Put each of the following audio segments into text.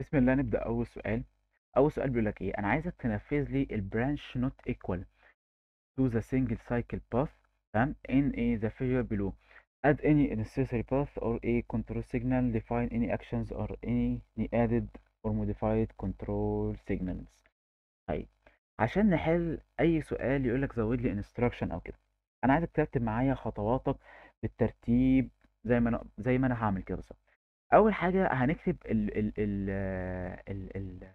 بسم الله نبدأ أول سؤال أول سؤال بيقول لك إيه أنا عايزك تنفذ لي البرانش نوت إيكوال to the single cycle path تمام in a the figure below add any necessary path or a control signal define any actions or any added or modified control signals طيب عشان نحل أي سؤال يقول لك زود لي instruction أو كده أنا عايزك ترتب معايا خطواتك بالترتيب زي ما أنا زي ما أنا هعمل كده بالظبط اول حاجه هنكتب ال ال ال ال ال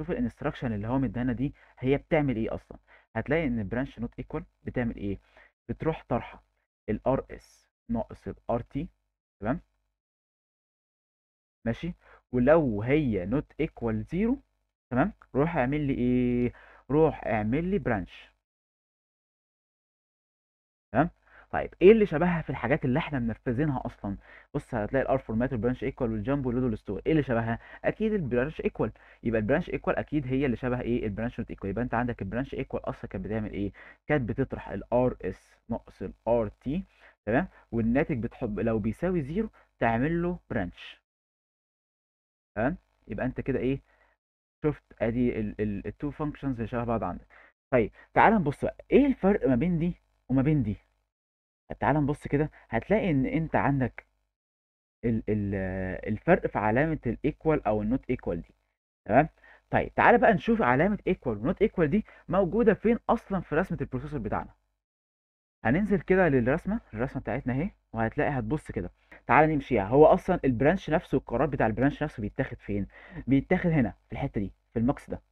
شوف الانستراكشن اللي هو مدانا دي هي بتعمل ايه اصلا هتلاقي ان برانش نوت ايكوال بتعمل ايه بتروح طرحه الار اس ناقص الار تي تمام ماشي ولو هي نوت ايكوال زيرو تمام روح اعمل لي ايه روح اعمل لي برانش تمام طيب ايه اللي شبهها في الحاجات اللي احنا منفذينها اصلا بص هتلاقي الار فورمات والبرانش ايكوال والجامب واللودل ستور ايه اللي شبهها اكيد البرانش ايكوال يبقى البرانش ايكوال اكيد هي اللي شبه ايه البرانش نوت ايكوال يبقى انت عندك البرانش ايكوال اصلا كانت بتعمل ايه كانت بتطرح الار اس ناقص الار تي تمام والناتج بتحب لو بيساوي زيرو تعمل له برانش تمام يبقى انت كده ايه شفت ادي التو فانكشنز اللي شبه بعض عندك طيب تعال نبص بقى ايه الفرق ما بين دي وما بين دي تعال نبص كده هتلاقي ان انت عندك ال ال الفرق في علامه الايكوال او النوت ايكوال دي تمام طيب تعالى بقى نشوف علامه ايكوال ونوت ايكوال دي موجوده فين اصلا في رسمه البروسيسور بتاعنا هننزل كده للرسمه الرسمه بتاعتنا اهي وهتلاقي هتبص كده تعالى نمشيها يعني، هو اصلا البرانش نفسه القرار بتاع البرانش نفسه بيتاخد فين بيتاخد هنا في الحته دي في الماكس ده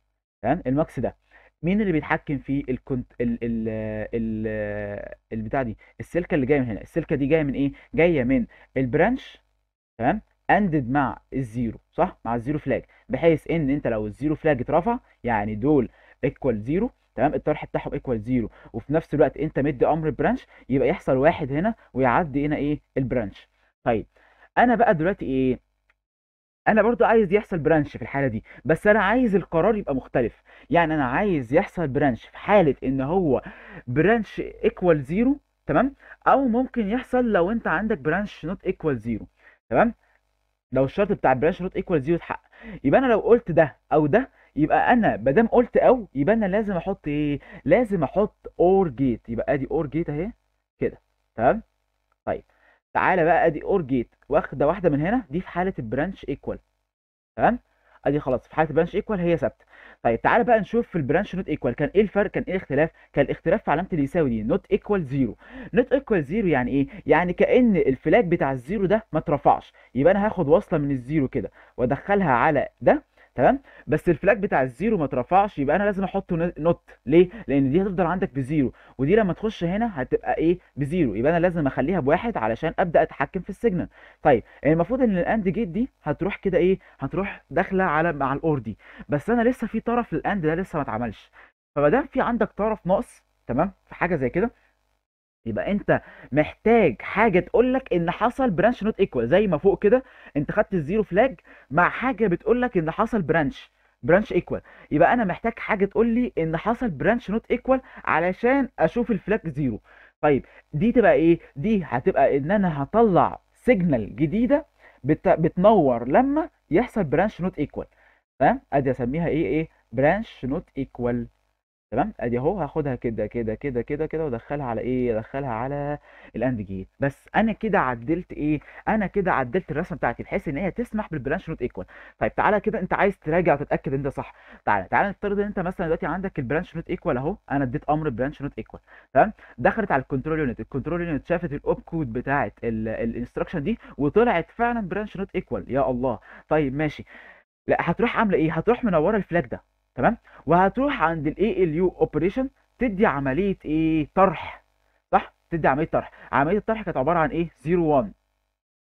تمام الماكس ده مين اللي بيتحكم في الكنت ال ال ال البتاع دي السلكه اللي جايه من هنا السلكه دي جايه من ايه جايه من البرانش تمام اندد مع الزيرو صح مع الزيرو فلاج بحيث ان انت لو الزيرو فلاج اترفع يعني دول ايكوال زيرو تمام الطرح بتاعهم ايكوال زيرو وفي نفس الوقت انت مدي امر برانش يبقى يحصل واحد هنا ويعدي هنا ايه البرانش طيب انا بقى دلوقتي ايه انا برضو عايز يحصل برانش في الحاله دي بس انا عايز القرار يبقى مختلف يعني انا عايز يحصل برانش في حاله ان هو برانش ايكوال زيرو تمام او ممكن يحصل لو انت عندك برانش نوت ايكوال زيرو تمام لو الشرط بتاع برانش نوت ايكوال زيرو اتحقق يبقى انا لو قلت ده او ده يبقى انا ما دام قلت او يبقى انا لازم احط ايه لازم احط اور جيت يبقى ادي اور جيت اهي كده تمام طيب تعالى بقى ادي اور جيت واخده واحده من هنا دي في حاله البرانش ايكوال تمام ادي خلاص في حاله البرانش ايكوال هي ثابته طيب تعالى بقى نشوف في البرانش نوت ايكوال كان ايه الفرق كان ايه الاختلاف كان الاختلاف في علامه اليساوي دي نوت ايكوال زيرو نوت ايكوال زيرو يعني ايه يعني كان الفلاج بتاع الزيرو ده ما اترفعش يبقى انا هاخد وصله من الزيرو كده وادخلها على ده تمام بس الفلاج بتاع الزيرو ما اترفعش يبقى انا لازم احطه نوت ليه لان دي هتفضل عندك بزيرو ودي لما تخش هنا هتبقى ايه بزيرو يبقى انا لازم اخليها بواحد علشان ابدا اتحكم في السيجنال طيب المفروض ان الاند جيت دي هتروح كده ايه هتروح داخله على مع الاور دي بس انا لسه في طرف للاند ده لسه ما اتعملش فما دام في عندك طرف ناقص تمام في حاجه زي كده يبقى انت محتاج حاجه تقول لك ان حصل برانش نوت ايكوال زي ما فوق كده انت خدت الزيرو فلاج مع حاجه بتقول لك ان حصل برانش برانش ايكوال يبقى انا محتاج حاجه تقول لي ان حصل برانش نوت ايكوال علشان اشوف الفلاج زيرو طيب دي تبقى ايه دي هتبقى ان انا هطلع سيجنال جديده بت... بتنور لما يحصل برانش نوت ايكوال تمام ادي اسميها ايه ايه برانش نوت ايكوال تمام ادي اهو هاخدها كده كده كده كده كده وادخلها على ايه ادخلها على الاند جيت بس انا كده عدلت ايه انا كده عدلت الرسمه بتاعتي بحيث ان هي تسمح بالبرانش نوت ايكوال طيب تعالى كده انت عايز تراجع وتتاكد ان ده صح تعالى تعالى نفترض ان انت مثلا دلوقتي عندك البرانش نوت ايكوال اهو انا اديت امر برانش نوت ايكوال تمام دخلت على الكنترول يونت الكنترول يونت شافت الاوب كود بتاعه الانستراكشن دي وطلعت فعلا برانش نوت ايكوال يا الله طيب ماشي لا هتروح عامله ايه هتروح منوره الفلاج ده تمام وهتروح عند الاي ال يو اوبريشن تدي عمليه ايه طرح صح تدي عمليه طرح عمليه الطرح كانت عباره عن ايه 01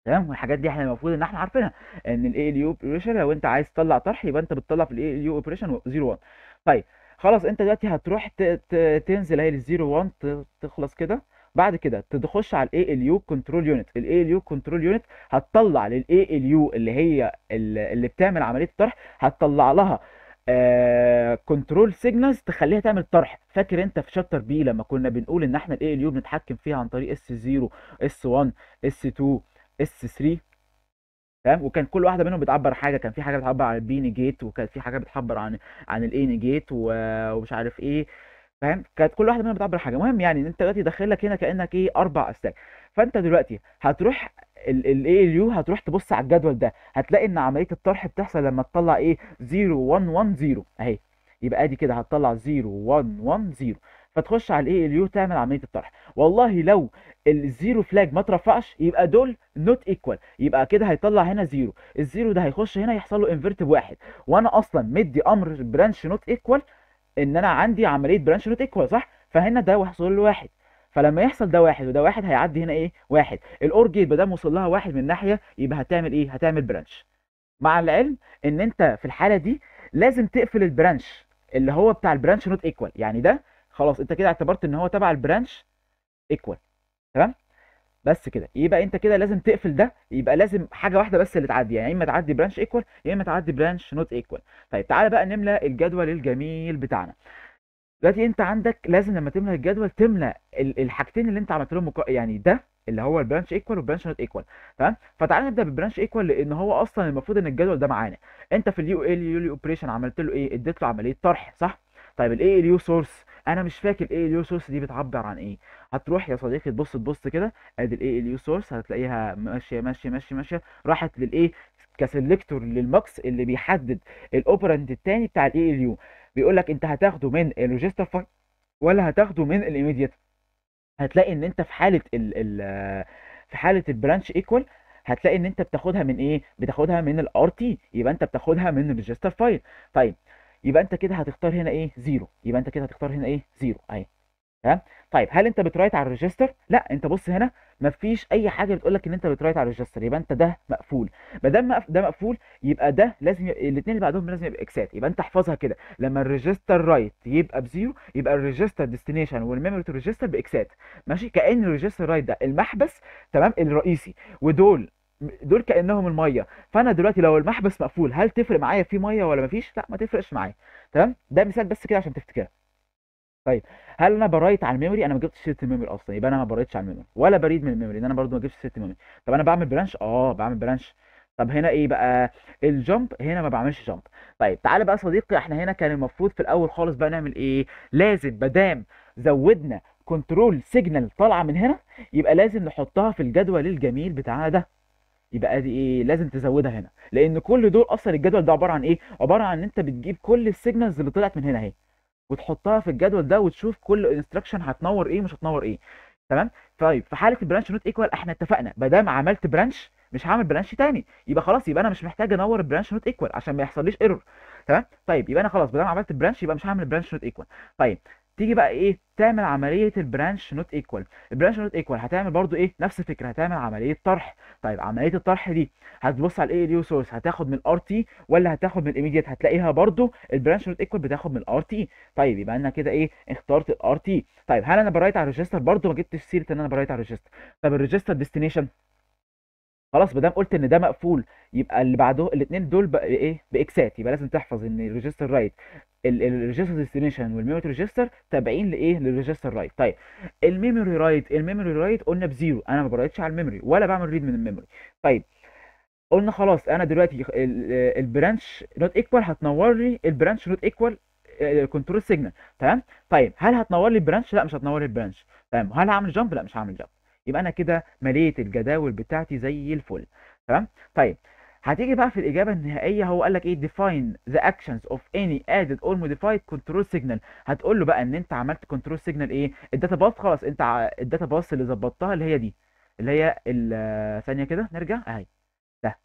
تمام والحاجات دي احنا المفروض ان احنا عارفينها ان الاي ال يو اوبريشن لو انت عايز تطلع طرح يبقى انت بتطلع في الاي ال يو اوبريشن 01 طيب خلاص انت دلوقتي هتروح تنزل اهي للزيرو 01 تخلص كده بعد كده تخش على الاي ال يو كنترول يونت الاي ال يو كنترول يونت هتطلع للاي ال يو اللي هي اللي بتعمل عمليه الطرح هتطلع لها كنترول آه، سيجنالز تخليها تعمل طرح فاكر انت في شابتر بي لما كنا بنقول ان احنا الاي يو بنتحكم فيها عن طريق اس 0 اس 1 اس 2 اس 3 تمام وكان كل واحده منهم بتعبر حاجه كان في حاجه بتعبر عن البي نيجيت وكان في حاجه بتعبر عن عن الاي نيجيت ومش عارف ايه فاهم كانت كل واحده منهم بتعبر حاجه المهم يعني انت دلوقتي داخل لك هنا كانك ايه اربع اسلاك فانت دلوقتي هتروح الاي ال يو هتروح تبص على الجدول ده هتلاقي ان عمليه الطرح بتحصل لما تطلع ايه 0 1 1 0 اهي يبقى ادي كده هتطلع 0 1 1 0 فتخش على الاي ال يو تعمل عمليه الطرح والله لو الزيرو فلاج ما اترفعش يبقى دول نوت ايكوال يبقى كده هيطلع هنا زيرو الزيرو ده هيخش هنا يحصل له انفيرت بواحد وانا اصلا مدي امر برانش نوت ايكوال ان انا عندي عمليه برانش نوت ايكوال صح فهنا ده هيحصل له واحد فلما يحصل ده واحد وده واحد هيعدي هنا ايه واحد الاور جيت ما دام وصل لها واحد من ناحيه يبقى هتعمل ايه هتعمل برانش مع العلم ان انت في الحاله دي لازم تقفل البرانش اللي هو بتاع البرانش نوت ايكوال يعني ده خلاص انت كده اعتبرت ان هو تبع البرانش ايكوال تمام بس كده يبقى انت كده لازم تقفل ده يبقى لازم حاجه واحده بس اللي تعدي يعني يا اما تعدي برانش ايكوال يا اما تعدي برانش نوت ايكوال طيب تعالى بقى نملى الجدول الجميل بتاعنا دلوقتي انت عندك لازم لما تملى الجدول تملى الحاجتين اللي انت عملت لهم مقا... يعني ده اللي هو البرانش ايكوال والبرانش نوت ايكوال تمام فتعال نبدا بالبرانش ايكوال لان هو اصلا المفروض ان الجدول ده معانا انت في اليو ال يو اوبريشن عملت له ايه اديت له عمليه طرح صح طيب الاي ال ايه يو سورس انا مش فاكر ايه اليو سورس دي بتعبر عن ايه هتروح يا صديقي تبص تبص كده ادي الاي اليو سورس هتلاقيها ماشيه ماشيه ماشيه ماشيه راحت للايه كسلكتور للماكس اللي بيحدد الاوبرنت الثاني بتاع الاي اليو بيقول لك انت هتاخده من الريجستر فايل ولا هتاخده من الايميديت هتلاقي ان انت في حاله ال الـ في حاله البرانش ايكوال هتلاقي ان انت بتاخدها من ايه بتاخدها من الار تي يبقى انت بتاخدها من الريجستر فايل طيب يبقى انت كده هتختار هنا ايه زيرو يبقى انت كده هتختار هنا ايه زيرو ايوه تمام طيب هل انت بترايت على الريجستر لا انت بص هنا مفيش اي حاجه بتقول لك ان انت بترايت على الريجستر يبقى انت ده مقفول ما دام ده مقفول يبقى ده لازم يبقى... الاثنين اللي بعدهم لازم يبقى اكسات يبقى انت احفظها كده لما الريجستر رايت يبقى بزيرو يبقى الريجستر ديستنيشن والميموري تو ريجستر باكسات ماشي كان الريجستر رايت ده المحبس تمام الرئيسي ودول دول كانهم الميه فانا دلوقتي لو المحبس مقفول هل تفرق معايا في ميه ولا مفيش لا ما تفرقش معايا تمام ده مثال بس كده عشان تفتكرها طيب هل انا برايت على الميموري انا ما جبتش سيره الميموري اصلا يبقى انا ما بريتش على الميموري ولا بريد من الميموري ان انا برضو ما جبتش سيره الميموري طب انا بعمل برانش اه بعمل برانش طب هنا ايه بقى الجامب هنا ما بعملش جامب طيب تعالى بقى صديقي احنا هنا كان المفروض في الاول خالص بقى نعمل ايه لازم بدام زودنا كنترول سيجنال طالعه من هنا يبقى لازم نحطها في الجدول الجميل بتاعنا ده يبقى ادي ايه لازم تزودها هنا لان كل دول اصلا الجدول ده عباره عن ايه عباره عن ان انت بتجيب كل السيجنالز اللي طلعت من هنا اهي وتحطها في الجدول ده وتشوف كل انستراكشن هتنور ايه مش هتنور ايه تمام طيب في حاله البرانش نوت ايكوال احنا اتفقنا ما دام عملت برانش مش هعمل برانش تاني يبقى خلاص يبقى انا مش محتاج انور البرانش نوت ايكوال عشان ما يحصليش ايرور تمام طيب يبقى انا خلاص ما دام عملت برانش يبقى مش هعمل برانش نوت ايكوال طيب تيجي بقى ايه تعمل عمليه البرانش نوت ايكوال البرانش نوت ايكوال هتعمل برضو ايه نفس الفكره هتعمل عمليه طرح طيب عمليه الطرح دي هتبص على الاي اليو سورس هتاخد من الار تي ولا هتاخد من الايميديت هتلاقيها برضو البرانش نوت ايكوال بتاخد من الار تي طيب يبقى انا كده ايه اخترت الار تي طيب هل انا برايت على الريجستر برضو ما جبتش سيره ان انا برايت على الريجستر طب الريجستر ديستنيشن خلاص ما دام قلت ان ده مقفول يبقى اللي بعده الاثنين دول بقى ايه باكسات يبقى لازم تحفظ ان الريجستر رايت الريجستر ديستنيشن والميموري ريجستر تابعين لايه للريجستر رايت طيب الميموري رايت الميموري رايت قلنا بزيرو انا ما برايتش على الميموري ولا بعمل ريد من الميموري طيب قلنا خلاص انا دلوقتي البرانش نوت ايكوال هتنور لي البرانش نوت ايكوال كنترول سيجنال تمام طيب هل هتنور لي البرانش لا مش هتنور لي البرانش تمام هل هعمل جامب لا مش هعمل جامب يبقى انا كده مليت الجداول بتاعتي زي الفل تمام طيب هتيجي بقى في الاجابه النهائيه هو قال لك ايه define the actions of any added or modified control signal هتقول له بقى ان انت عملت control signal ايه الداتا باس خلاص انت الداتا باس اللي ظبطتها اللي هي دي اللي هي الثانية آه، كده نرجع اهي ده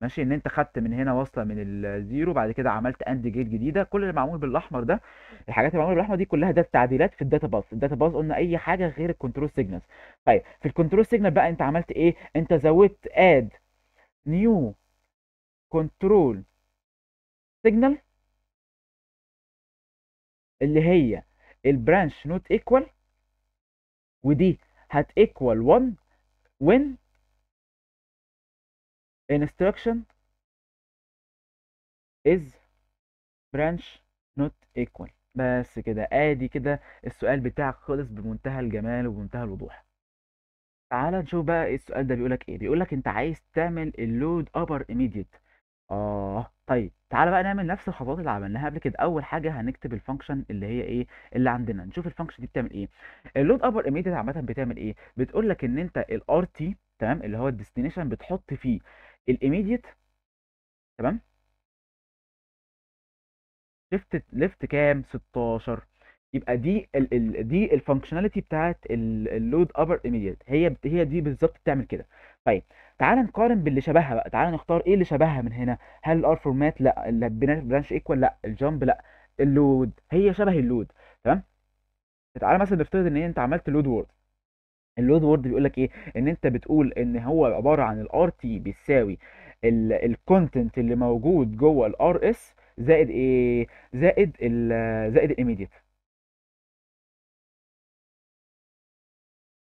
ماشي ان انت خدت من هنا واصله من الزيرو بعد كده عملت اند جيت جديده كل اللي معمول بالاحمر ده الحاجات اللي معموله بالاحمر دي كلها ده التعديلات في الداتا باس الداتا باس قلنا اي حاجه غير الكنترول سيجنال طيب في الكنترول سيجنال بقى انت عملت ايه انت زودت اد نيو كنترول سيجنال اللي هي البرانش نوت ايكوال ودي هت ايكوال 1 when instruction is branch not equal بس كده ادي كده السؤال بتاعك خلص بمنتهى الجمال وبمنتهى الوضوح تعال نشوف بقى السؤال ده بيقولك ايه بيقولك انت عايز تعمل اللود upper immediate آه، طيب تعالى بقى نعمل نفس الخطوات اللي عملناها قبل كده، أول حاجة هنكتب الفانكشن اللي هي إيه، اللي عندنا، نشوف الفانكشن دي بتعمل إيه، اللود upper immediate عامةً بتعمل إيه، بتقول لك إن أنت تي تمام، اللي هو الديستنيشن بتحط فيه الايميديت تمام؟ shift ليفت كام؟ 16 يبقى دي الـ الـ دي الفانكشناليتي بتاعت اللود ابر upper immediate هي هي دي بالظبط بتعمل كده، طيب تعال نقارن باللي شبهها بقى تعال نختار ايه اللي شبهها من هنا هل الار فورمات لا البرانش ايكوال لا الجامب لا اللود هي شبه اللود تمام تعال مثلا نفترض ان انت عملت لود وورد اللود وورد بيقول لك ايه ان انت بتقول ان هو عباره عن الار تي بيساوي الكونتنت اللي موجود جوه الار اس زائد ايه زائد الـ زائد الاميديت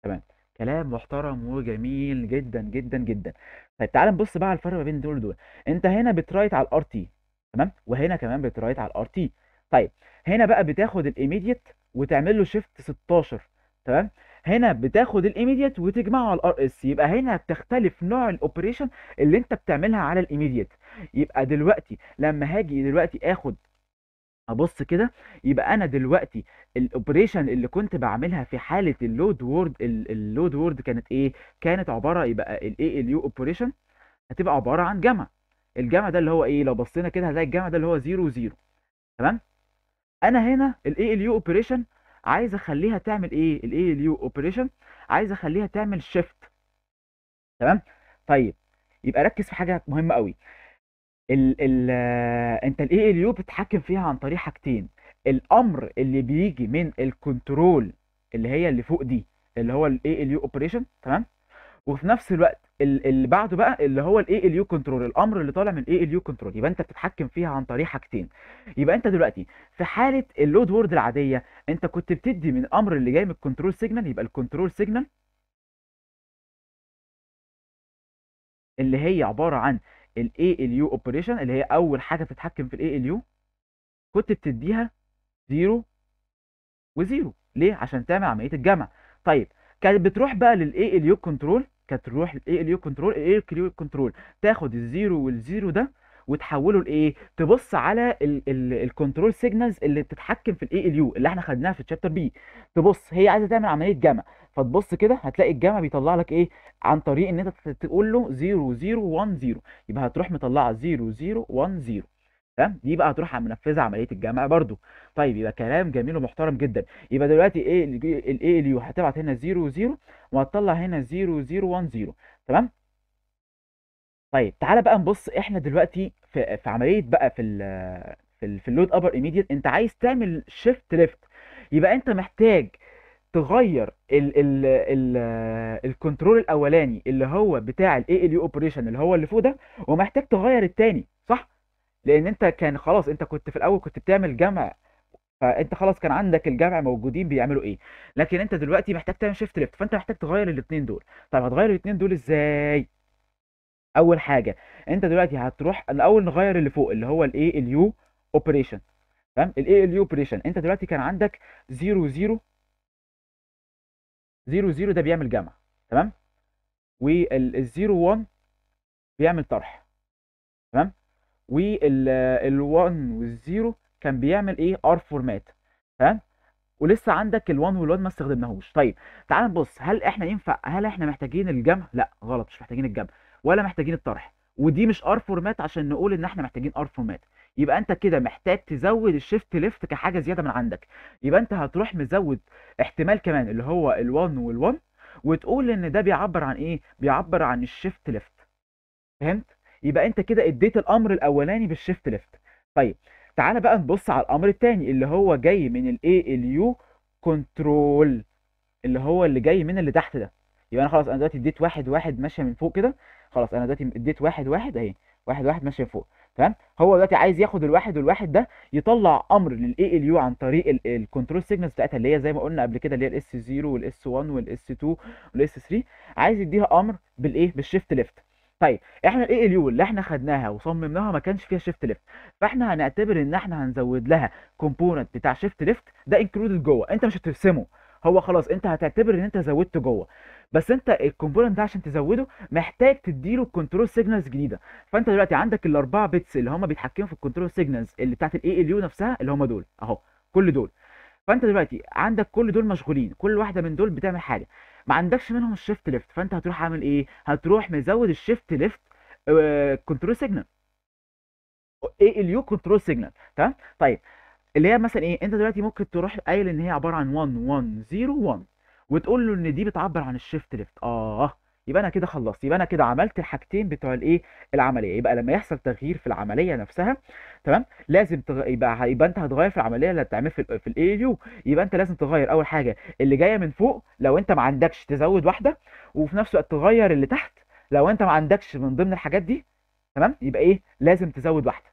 تمام كلام محترم وجميل جدا جدا جدا طيب تعال نبص بقى على الفرق ما بين دول ودول انت هنا بترايت على الار تي تمام وهنا كمان بترايت على الار تي طيب هنا بقى بتاخد الايميديت وتعمل له شيفت 16 تمام هنا بتاخد الايميديت وتجمعه على الار اس يبقى هنا بتختلف نوع الاوبريشن اللي انت بتعملها على الايميديت يبقى دلوقتي لما هاجي دلوقتي اخد ابص كده يبقى انا دلوقتي الاوبريشن اللي كنت بعملها في حاله اللود وورد اللود وورد كانت ايه كانت عباره يبقى الاي ال إيه؟ يو اوبريشن هتبقى عباره عن جمع الجمع ده اللي هو ايه لو بصينا كده هنلاقي الجمع ده اللي هو 0 0 تمام انا هنا الاي ال إيه؟ يو اوبريشن عايز اخليها تعمل ايه الاي ال إيه؟ يو اوبريشن عايز اخليها تعمل شيفت تمام طيب يبقى ركز في حاجه مهمه قوي ال ال انت الاي ال يو بتتحكم فيها عن طريق حاجتين الامر اللي بيجي من الكنترول اللي هي اللي فوق دي اللي هو الاي ال يو اوبريشن تمام وفي نفس الوقت اللي بعده بقى اللي هو الاي ال يو كنترول الامر اللي طالع من الاي ال يو كنترول يبقى انت بتتحكم فيها عن طريق حاجتين يبقى انت دلوقتي في حاله اللود وورد العاديه انت كنت بتدي من الامر اللي جاي من الكنترول سيجنال يبقى الكنترول سيجنال اللي هي عباره عن ال ALU operation اللي هي اول حاجه بتتحكم في ال ALU كنت بتديها 0 و0 ليه عشان تعمل عمليه الجمع طيب كانت بتروح بقى لل ALU control كانت تروح لل ALU control ال ALU control تاخد 0 وال 0 ده وتحوله لايه تبص على الكنترول سيجنالز اللي بتتحكم في الاي ال يو اللي احنا خدناها في الشابتر بي تبص هي عايزه تعمل عمليه جمع فتبص كده هتلاقي الجمع بيطلع لك ايه عن طريق ان انت تقول له 0 0 1 0 يبقى هتروح مطلعه 0 0 1 0 تمام دي بقى هتروح منفذه عمليه الجمع برده طيب يبقى كلام جميل ومحترم جدا يبقى دلوقتي ايه الاي ال يو هتبعت هنا 0 0 وهتطلع هنا 0 0 1 0 تمام طيب تعالى بقى نبص احنا دلوقتي في, في عمليه بقى في ال في, ال في اللود ابر ايميديت انت عايز تعمل شيفت ليفت يبقى انت محتاج تغير ال ال الـ الكنترول الاولاني اللي هو بتاع الاي ال يو اوبريشن اللي هو اللي فوق ده ومحتاج تغير التاني صح لان انت كان خلاص انت كنت في الاول كنت بتعمل جمع فانت خلاص كان عندك الجمع موجودين بيعملوا ايه لكن انت دلوقتي محتاج تعمل شيفت ليفت فانت محتاج تغير الاثنين دول طب هتغير الاثنين دول ازاي اول حاجه انت دلوقتي هتروح الاول نغير اللي فوق اللي هو ال اليو اوبريشن تمام ال اليو اوبريشن انت دلوقتي كان عندك 0 0 0 0 ده بيعمل جمع تمام وال 0 1 بيعمل طرح تمام وال 1 0 كان بيعمل ايه ار فورمات تمام ولسه عندك ال1 وال1 ما استخدمناهوش طيب تعال نبص هل احنا ينفع هل احنا محتاجين الجمع لا غلط مش محتاجين الجمع ولا محتاجين الطرح ودي مش ار فورمات عشان نقول ان احنا محتاجين ار فورمات يبقى انت كده محتاج تزود الشيفت ليفت كحاجه زياده من عندك يبقى انت هتروح مزود احتمال كمان اللي هو ال1 وال1 وتقول ان ده بيعبر عن ايه بيعبر عن الشيفت ليفت فهمت يبقى انت كده اديت الامر الاولاني بالشيفت ليفت طيب تعالى بقى نبص على الامر الثاني اللي هو جاي من الاي اليو كنترول اللي هو اللي جاي من اللي تحت ده يبقى انا خلاص انا دلوقتي اديت واحد واحد ماشيه من فوق كده خلاص انا دلوقتي اديت واحد واحد اهي واحد واحد ماشيه فوق تمام هو دلوقتي عايز ياخد الواحد والواحد ده يطلع امر للاي ال يو عن طريق الكنترول سيجنالز بتاعتها اللي هي زي ما قلنا قبل كده اللي هي الاس 0 والاس 1 والاس 2 والاس 3 عايز يديها امر بالايه بالشيفت ليفت طيب احنا الاي ال يو اللي احنا خدناها وصممناها ما كانش فيها شيفت ليفت فاحنا هنعتبر ان احنا هنزود لها كومبوننت بتاع شيفت ليفت ده انكلودد جوه انت مش هترسمه هو خلاص انت هتعتبر ان انت زودت جوه بس انت الكومبوننت ده عشان تزوده محتاج تديله كنترول سيجنالز جديده فانت دلوقتي عندك الاربعه بيتس اللي هم بيتحكموا في الكنترول سيجنالز اللي بتاعت الاي ال يو نفسها اللي هم دول اهو كل دول فانت دلوقتي عندك كل دول مشغولين كل واحده من دول بتعمل حاجه ما عندكش منهم الشيفت ليفت فانت هتروح عامل ايه هتروح مزود الشيفت ليفت كنترول سيجنال اي ال يو كنترول سيجنال تمام طيب اللي هي مثلا ايه انت دلوقتي ممكن تروح قايل ان هي عباره عن 1 1 0 1 وتقول له ان دي بتعبر عن الشيفت ليفت اه يبقى انا كده خلصت يبقى انا كده عملت الحاجتين بتوع الايه العمليه يبقى لما يحصل تغيير في العمليه نفسها تمام لازم تغ... يبقى يبقى انت هتغير في العمليه اللي هتعمل في ال في الاي يو يبقى انت لازم تغير اول حاجه اللي جايه من فوق لو انت ما عندكش تزود واحده وفي نفس الوقت تغير اللي تحت لو انت ما عندكش من ضمن الحاجات دي تمام يبقى ايه لازم تزود واحده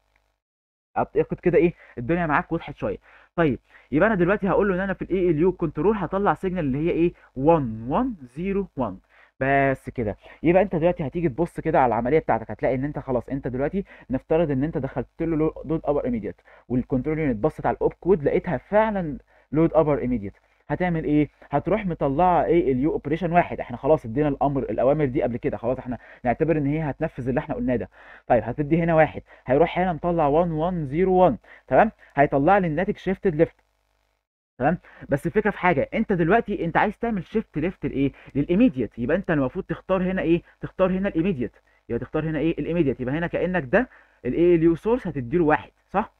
اعتقد كده ايه الدنيا معاك وضحت شويه طيب يبقى انا دلوقتي هقول له ان انا في الاي ال يو كنترول هطلع سيجنال اللي هي ايه 1101 بس كده يبقى انت دلوقتي هتيجي تبص كده على العمليه بتاعتك هتلاقي ان انت خلاص انت دلوقتي نفترض ان انت دخلت له لود ابر ايميديت والكنترول يونت بصت على الاوب كود لقيتها فعلا لود ابر ايميديت هتعمل ايه هتروح مطلعه ايه اليو اوبريشن واحد احنا خلاص ادينا الامر الاوامر دي قبل كده خلاص احنا نعتبر ان هي هتنفذ اللي احنا قلناه ده طيب هتدي هنا واحد هيروح هنا مطلع 1101 تمام هيطلع لي الناتج شيفتد ليفت تمام بس الفكره في حاجه انت دلوقتي انت عايز تعمل شيفت ليفت لايه للإيميديت يبقى انت المفروض تختار هنا ايه تختار هنا الإيميديت يبقى تختار هنا ايه الإيميديت يبقى هنا كانك ده الايه اليو سورس هتديله واحد صح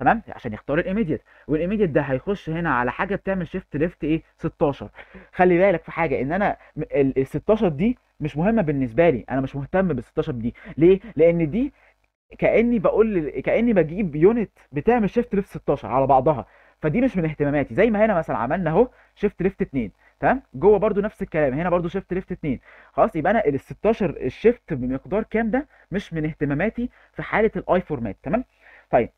تمام عشان يختار الايميديت والايميديت ده هيخش هنا على حاجه بتعمل شيفت ليفت ايه 16 خلي بالك في حاجه ان انا ال 16 دي مش مهمه بالنسبه لي انا مش مهتم بال 16 دي ليه لان دي كاني بقول كاني بجيب يونت بتعمل شيفت ليفت 16 على بعضها فدي مش من اهتماماتي زي ما هنا مثلا عملنا اهو شيفت ليفت 2 تمام جوه برده نفس الكلام هنا برده شيفت ليفت 2 خلاص يبقى انا ال 16 الشيفت بمقدار كام ده مش من اهتماماتي في حاله الاي فورمات تمام طيب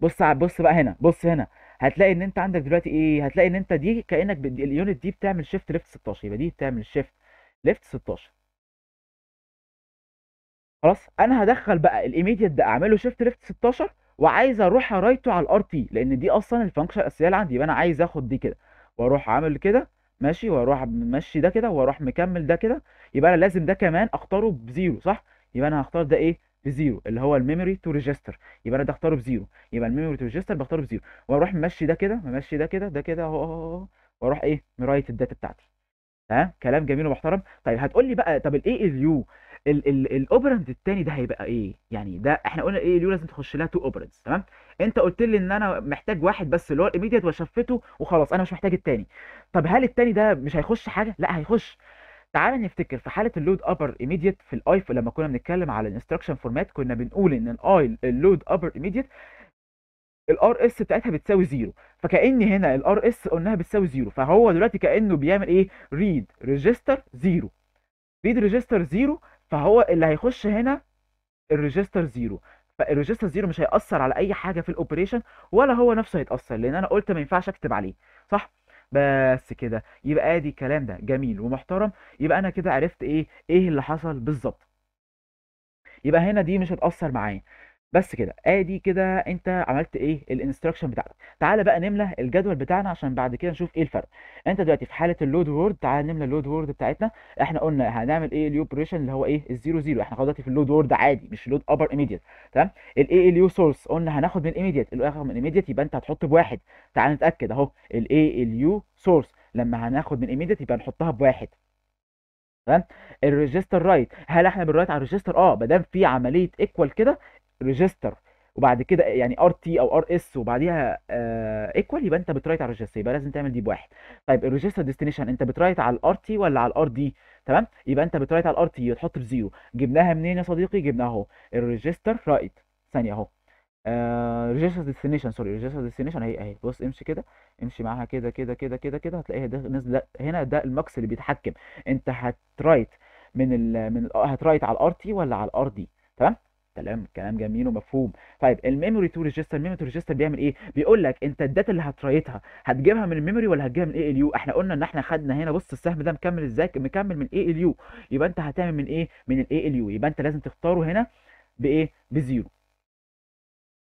بص بص بقى هنا بص هنا هتلاقي ان انت عندك دلوقتي ايه هتلاقي ان انت دي كانك اليونت دي بتعمل شيفت ليفت 16 يبقى دي بتعمل شيفت ليفت 16 خلاص انا هدخل بقى الايميديت ده اعمله شيفت ليفت 16 وعايز اروح رايته على الار تي لان دي اصلا الفانكشن الاساسيه اللي عندي يبقى انا عايز اخد دي كده واروح عامل كده ماشي واروح ماشي ده كده واروح مكمل ده كده يبقى انا لازم ده كمان اختاره بزيرو صح يبقى انا هختار ده ايه بزيرو اللي هو الميموري تو ريجستر يبقى انا ده اختاره بزيرو يبقى الميموري تو ريجستر بختاره بزيرو واروح ممشي ده كده ممشي ده كده ده كده اهو اهو واروح ايه مرايت الداتا بتاعتي تمام كلام جميل ومحترم طيب هتقول لي بقى طب الاي ال يو الاوبرنت الثاني ده هيبقى ايه يعني ده احنا قلنا ال اليو لازم تخش لها تو اوبرنتس تمام انت قلت لي ان انا محتاج واحد بس اللي هو الايميديت وشفته وخلاص انا مش محتاج الثاني طب هل الثاني ده مش هيخش حاجه لا هيخش تعال نفتكر في حاله اللود ابر ايميديت في الاي لما كنا بنتكلم على الانستراكشن فورمات كنا بنقول ان الاي اللود ابر ايميديت الار اس بتاعتها بتساوي زيرو فكان هنا الار اس قلناها بتساوي زيرو فهو دلوقتي كانه بيعمل ايه ريد ريجستر زيرو ريد ريجستر زيرو فهو اللي هيخش هنا الريجستر زيرو فالريجستر زيرو مش هيأثر على اي حاجه في الاوبريشن ولا هو نفسه هيتأثر لان انا قلت ما ينفعش اكتب عليه صح بس كده يبقى ادي الكلام ده جميل ومحترم يبقى انا كده عرفت ايه ايه اللي حصل بالظبط يبقى هنا دي مش هتاثر معايا بس كده ادي كده انت عملت ايه الانستراكشن بتاعتك تعالى بقى نملى الجدول بتاعنا عشان بعد كده نشوف ايه الفرق انت دلوقتي في حاله اللود وورد تعالى نملى اللود وورد بتاعتنا احنا قلنا هنعمل ايه الاوبريشن اللي هو ايه الزيرو زيرو احنا دلوقتي في اللود وورد عادي مش لود ابر ايميديت تمام الاي اليو سورس قلنا هناخد من ايميديت هو من ايميديت يبقى انت هتحط بواحد تعالى نتاكد اهو الاي اليو سورس لما هناخد من ايميديت يبقى نحطها بواحد تمام الريجستر رايت هل احنا بنرايت على الريجستر اه ما دام في عمليه ايكوال كده ريجستر وبعد كده يعني ار تي او ار اس وبعديها ايكوال آه، يبقى انت بترايت على الريجستر يبقى لازم تعمل دي بواحد طيب الريجستر ديستنيشن انت بترايت على الار تي ولا على الار دي تمام يبقى انت بترايت على الار تي وتحط بزيرو جبناها منين يا صديقي جبناها اهو الريجستر رايت ثانيه اهو ريجستر ديستنيشن سوري ريجستر ديستنيشن اهي اهي بص امشي كده امشي معاها كده كده كده كده كده هتلاقيها نزل هنا ده الماكس اللي بيتحكم انت هترايت من الـ من الـ هترايت على الار تي ولا على الار دي تمام كلام كلام جميل ومفهوم طيب الميموري تو ريجستر الميموري تو ريجستر بيعمل ايه بيقول لك انت الداتا اللي هترايتها هتجيبها من الميموري ولا هتجيبها من اي ال يو احنا قلنا ان احنا خدنا هنا بص السهم ده مكمل ازاي مكمل من اي ال يو يبقى انت هتعمل من ايه من الاي ال يو يبقى انت لازم تختاره هنا بايه بزيرو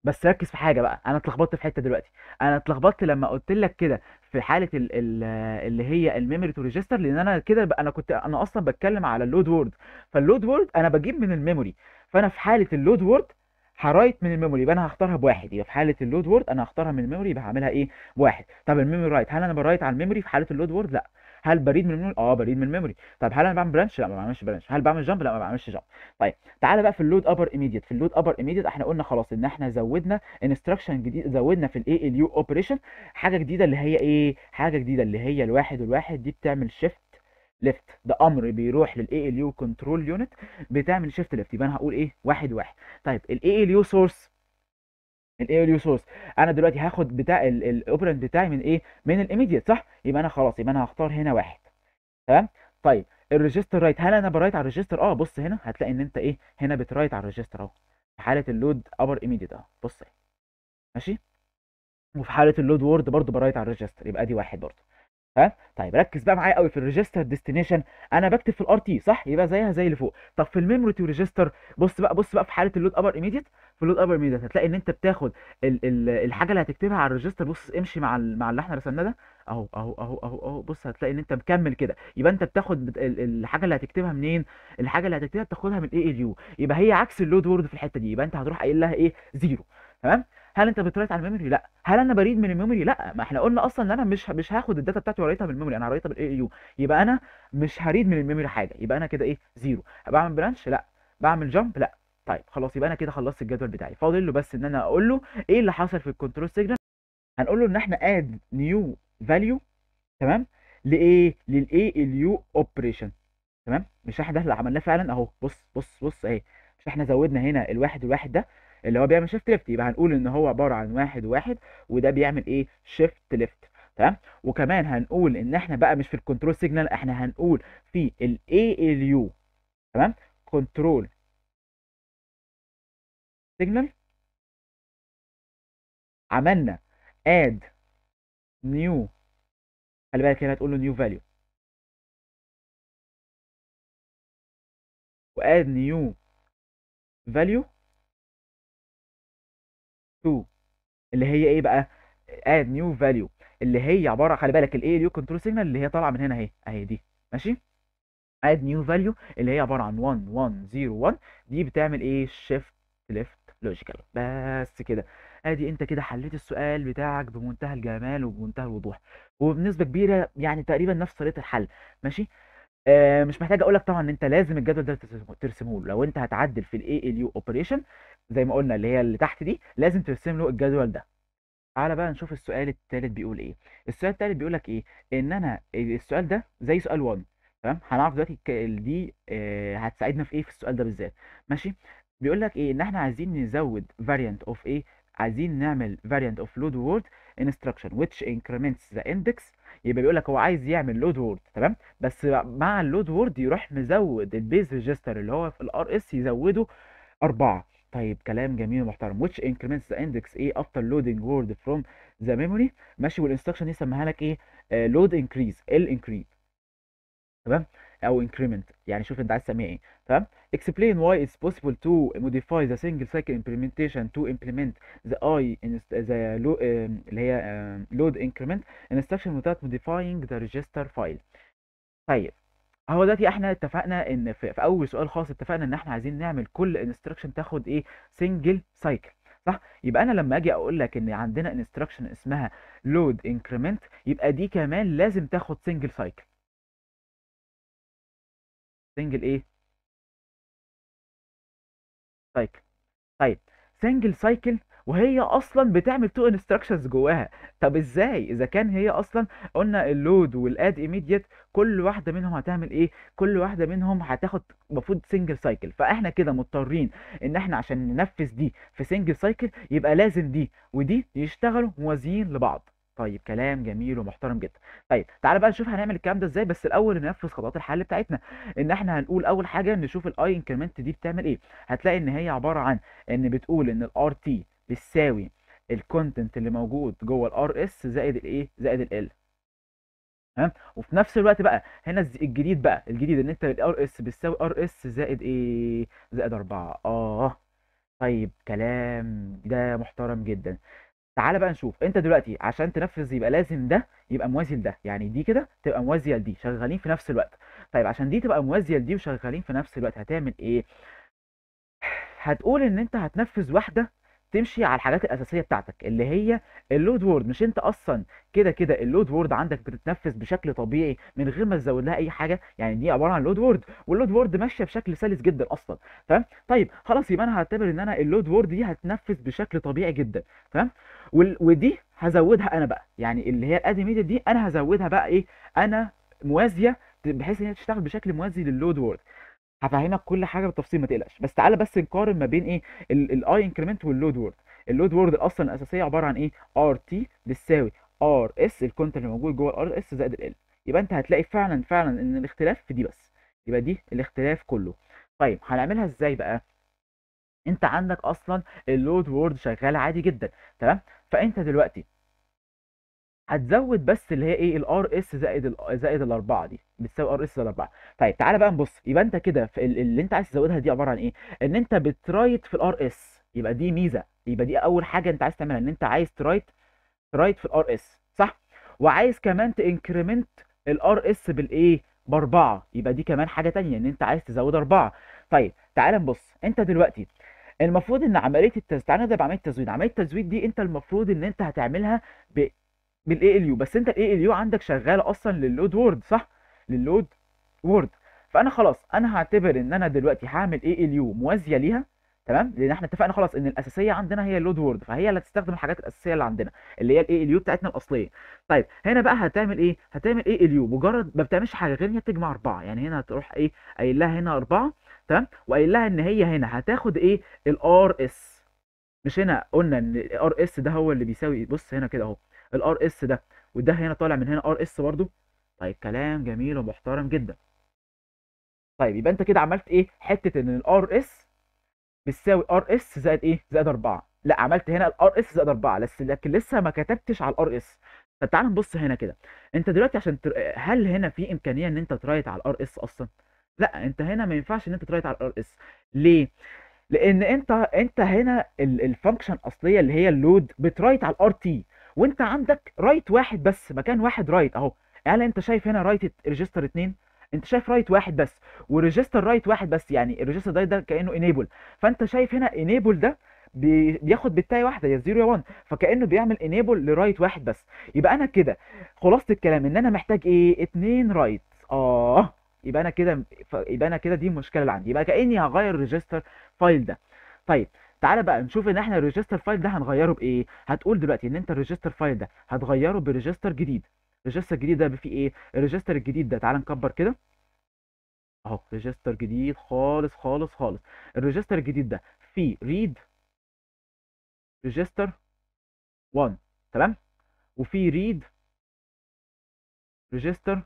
بس ركز في حاجه بقى انا اتلخبطت في حته دلوقتي انا اتلخبطت لما قلت لك كده في حاله الـ الـ اللي هي الميموري تو ريجستر لان انا كده انا كنت انا اصلا بتكلم على اللود وورد فاللود وورد انا بجيب من الميموري فانا في حاله اللود وورد هرايت من الميموري يبقى انا هختارها بواحد يبقى في حاله اللود وورد انا هختارها من الميموري يبقى هعملها ايه بواحد طب الميموري رايت هل انا برايت على الميموري في حاله اللود وورد لا هل بريد من الميموري اه بريد من الميموري طب هل انا بعمل برانش لا ما بعملش برانش هل بعمل جامب لا ما بعملش جامب طيب تعالى بقى في اللود ابر ايميديت في اللود ابر ايميديت احنا قلنا خلاص ان احنا زودنا انستراكشن جديد زودنا في الاي ال يو اوبريشن حاجه جديده اللي هي ايه حاجه جديده اللي هي الواحد والواحد دي بتعمل شيفت ليفت ده امر بيروح للاي ال يو كنترول يونت بتعمل شيفت ليفت يبقى انا هقول ايه واحد واحد طيب الاي ال يو سورس الايه سورس انا دلوقتي هاخد بتاع الاوبرنت بتاعي من ايه من الايميديت صح يبقى انا خلاص يبقى انا هختار هنا واحد تمام طيب الريجستر رايت هل انا برايت على الريجستر اه بص هنا هتلاقي ان انت ايه هنا بترايت على الريجستر اهو في حاله اللود ابر ايميديت اهو بص اهي ماشي وفي حاله اللود وورد برضو برايت على الريجستر يبقى دي واحد برضو ها طيب ركز بقى معايا قوي في الريجستر ديستنيشن انا بكتب في الار تي صح يبقى زيها زي اللي فوق طب في الميموري تو ريجستر بص بقى بص بقى في حاله اللود ابر ايميديت في اللود ابر ايميديت هتلاقي ان انت بتاخد ال ال الحاجه اللي هتكتبها على الريجستر بص امشي مع مع اللي احنا رسمناه ده اهو اهو اهو اهو اهو بص هتلاقي ان انت مكمل كده يبقى انت بتاخد الحاجه اللي هتكتبها منين الحاجه اللي هتكتبها بتاخدها من اي ال يو يبقى هي عكس اللود وورد في الحته دي يبقى انت هتروح قايل لها ايه زيرو تمام هل انت بتريت على الميموري لا هل انا بريد من الميموري لا ما احنا قلنا اصلا ان انا مش مش هاخد الداتا بتاعتي وريتها من الميموري انا هريتها بالاي يو يبقى انا مش هريد من الميموري حاجه يبقى انا كده ايه زيرو بعمل برانش لا بعمل جامب لا طيب خلاص يبقى انا كده خلصت الجدول بتاعي فاضل له بس ان انا اقول له ايه اللي حصل في الكنترول سيجنال هنقول له ان احنا اد نيو فاليو تمام لايه للاي ال يو اوبريشن تمام مش احنا ده اللي عملناه فعلا اهو بص بص بص اهي مش احنا زودنا هنا الواحد الواحد ده اللي هو بيعمل شيفت ليفت يبقى هنقول ان هو عباره عن واحد واحد وده بيعمل ايه شيفت ليفت تمام وكمان هنقول ان احنا بقى مش في الكنترول سيجنال احنا هنقول في الاي ال يو تمام كنترول سيجنال عملنا اد نيو خلي بالك هنا هتقول له نيو فاليو واد نيو فاليو 2 اللي هي ايه بقى اد نيو فاليو اللي هي عباره خلي بالك الاي اليو كنترول سيجنال اللي هي طالعه من هنا اهي اهي دي ماشي اد نيو فاليو اللي هي عباره عن 1 1 0 1 دي بتعمل ايه شيفت ليفت لوجيكال بس كده ادي انت كده حليت السؤال بتاعك بمنتهى الجمال وبمنتهى الوضوح وبنسبه كبيره يعني تقريبا نفس طريقه الحل ماشي آه مش محتاج اقول لك طبعا ان انت لازم الجدول ده ترسمه لو انت هتعدل في الاي ال يو اوبريشن زي ما قلنا اللي هي اللي تحت دي لازم ترسم له الجدول ده تعالى بقى نشوف السؤال الثالث بيقول ايه السؤال الثالث بيقول لك ايه ان انا السؤال ده زي سؤال 1 تمام هنعرف دلوقتي دي آه هتساعدنا في ايه في السؤال ده بالذات ماشي بيقول لك ايه ان احنا عايزين نزود variant of ايه عايزين نعمل variant of load word instruction which increments the index يبقى بيقول لك هو عايز يعمل لود وورد تمام بس مع اللود وورد يروح مزود البيز ريجستر اللي هو في الار اس يزوده أربعة طيب كلام جميل ومحترم which increments the index a after loading word from the memory ماشي والانستراكشن دي سماها لك ايه load increase ال increase تمام او increment يعني شوف انت عايز تسميها ايه تمام explain why it's possible to modify the single cycle implementation to implement the i in the lo, اللي هي load increment instruction without modifying the register file طيب هو دلوقتي احنا اتفقنا ان في, في اول سؤال خاص اتفقنا ان احنا عايزين نعمل كل انستراكشن تاخد ايه سنجل سايكل صح يبقى انا لما اجي اقول لك ان عندنا انستراكشن اسمها لود انكريمنت يبقى دي كمان لازم تاخد سنجل سايكل سنجل ايه سايكل طيب سنجل سايكل وهي اصلا بتعمل تو انستراكشرز جواها طب ازاي اذا كان هي اصلا قلنا اللود والاد ايميديت كل واحده منهم هتعمل ايه كل واحده منهم هتاخد المفروض سنجل سايكل فاحنا كده مضطرين ان احنا عشان ننفذ دي في سنجل سايكل يبقى لازم دي ودي يشتغلوا موازيين لبعض طيب كلام جميل ومحترم جدا طيب تعالى بقى نشوف هنعمل الكلام ده ازاي بس الاول ننفذ خطوات الحل بتاعتنا ان احنا هنقول اول حاجه نشوف الاي انكريمنت دي بتعمل ايه هتلاقي ان هي عباره عن ان بتقول ان الار تي بتساوي الكونتنت اللي موجود جوه الار اس زائد الايه زائد ال تمام وفي نفس الوقت بقى هنا الجديد بقى الجديد ان انت الار اس بتساوي ار اس زائد ايه زائد 4 اه طيب كلام ده محترم جدا تعالى بقى نشوف انت دلوقتي عشان تنفذ يبقى لازم ده يبقى موازي لده يعني دي كده تبقى موازيه لدي شغالين في نفس الوقت طيب عشان دي تبقى موازيه لدي وشغالين في نفس الوقت هتعمل ايه هتقول ان انت هتنفذ واحده تمشي على الحاجات الاساسيه بتاعتك اللي هي اللود وورد مش انت اصلا كده كده اللود وورد عندك بتتنفذ بشكل طبيعي من غير ما تزود لها اي حاجه يعني دي عباره عن لود وورد واللود وورد ماشيه بشكل سلس جدا اصلا تمام طيب خلاص يبقى انا هعتبر ان انا اللود وورد دي هتنفذ بشكل طبيعي جدا تمام ودي هزودها انا بقى يعني اللي هي ميديا دي انا هزودها بقى ايه انا موازيه بحيث ان هي تشتغل بشكل موازي لللود وورد هفهمك كل حاجه بالتفصيل ما تقلقش بس تعالى بس نقارن ما بين ايه الاي انكريمنت واللود وورد اللود وورد اصلا الاساسيه عباره عن ايه ار تي بتساوي ار اس الكونت اللي موجود جوه الار اس زائد ال يبقى انت هتلاقي فعلا فعلا ان الاختلاف في دي بس يبقى دي الاختلاف كله طيب هنعملها ازاي بقى انت عندك اصلا اللود وورد شغال عادي جدا تمام فانت دلوقتي هتزود بس اللي هي ايه الار اس زائد ال زائد الاربعه دي بتساوي ار اس زائد الاربعه طيب تعالى بقى نبص يبقى انت كده اللي انت عايز تزودها دي عباره عن ايه ان انت بترايت في الار اس يبقى دي ميزه يبقى دي اول حاجه انت عايز تعملها ان انت عايز ترايت ترايت في الار اس صح وعايز كمان تنكريمنت الار اس بالايه باربعه يبقى دي كمان حاجه ثانيه ان انت عايز تزود اربعه طيب تعالى نبص انت دلوقتي المفروض ان عمليه التزويد تعالى نبدا بعمليه التزويد عمليه التزويد دي انت المفروض ان انت هتعملها ب... بالاي ال يو بس انت الاي ال يو عندك شغال اصلا لللود وورد صح لللود وورد فانا خلاص انا هعتبر ان انا دلوقتي هعمل اي ال يو موازيه ليها تمام لان احنا اتفقنا خلاص ان الاساسيه عندنا هي اللود وورد فهي اللي هتستخدم الحاجات الاساسيه اللي عندنا اللي هي الاي ال يو بتاعتنا الاصليه طيب هنا بقى هتعمل ايه هتعمل اي ال يو مجرد ما بتعملش حاجه غير ان هي بتجمع اربعه يعني هنا هتروح ايه قايل لها هنا اربعه تمام وقايل لها ان هي هنا هتاخد ايه الار اس مش هنا قلنا ان الار اس ده هو اللي بيساوي بص هنا كده اهو الار اس ده وده هنا طالع من هنا ار اس برضو طيب كلام جميل ومحترم جدا طيب يبقى انت كده عملت ايه حته ان الار اس بتساوي ار اس زائد ايه زائد 4 لا عملت هنا الار اس زائد 4 بس لكن لسه ما كتبتش على الار اس فتعال نبص هنا كده انت دلوقتي عشان تر... هل هنا في امكانيه ان انت ترايت على الار اس اصلا لا انت هنا ما ينفعش ان انت ترايت على الار اس ليه لان انت انت هنا الفانكشن الاصليه اللي هي اللود بترايت على الار تي وانت عندك رايت واحد بس مكان واحد رايت اهو هل انت شايف هنا رايت ريجستر اتنين انت شايف رايت واحد بس وريجستر رايت واحد بس يعني الريجستر ده ده كانه انيبل فانت شايف هنا انيبل ده بياخد بالتاي واحده يا 0 يا 1 فكانه بيعمل انيبل لرايت واحد بس يبقى انا كده خلاصه الكلام ان انا محتاج ايه اتنين رايت اه يبقى انا كده يبقى انا كده دي المشكله اللي عندي يبقى كاني هغير ريجستر فايل ده طيب تعالى بقى نشوف ان احنا الريجستر فايل ده هنغيره بايه هتقول دلوقتي ان انت الريجستر فايل ده هتغيره بريجستر جديد الريجستر الجديد ده فيه ايه الريجستر الجديد ده تعالى نكبر كده اهو ريجستر جديد خالص خالص خالص الريجستر الجديد ده فيه ريد ريجستر 1 تمام وفي ريد ريجستر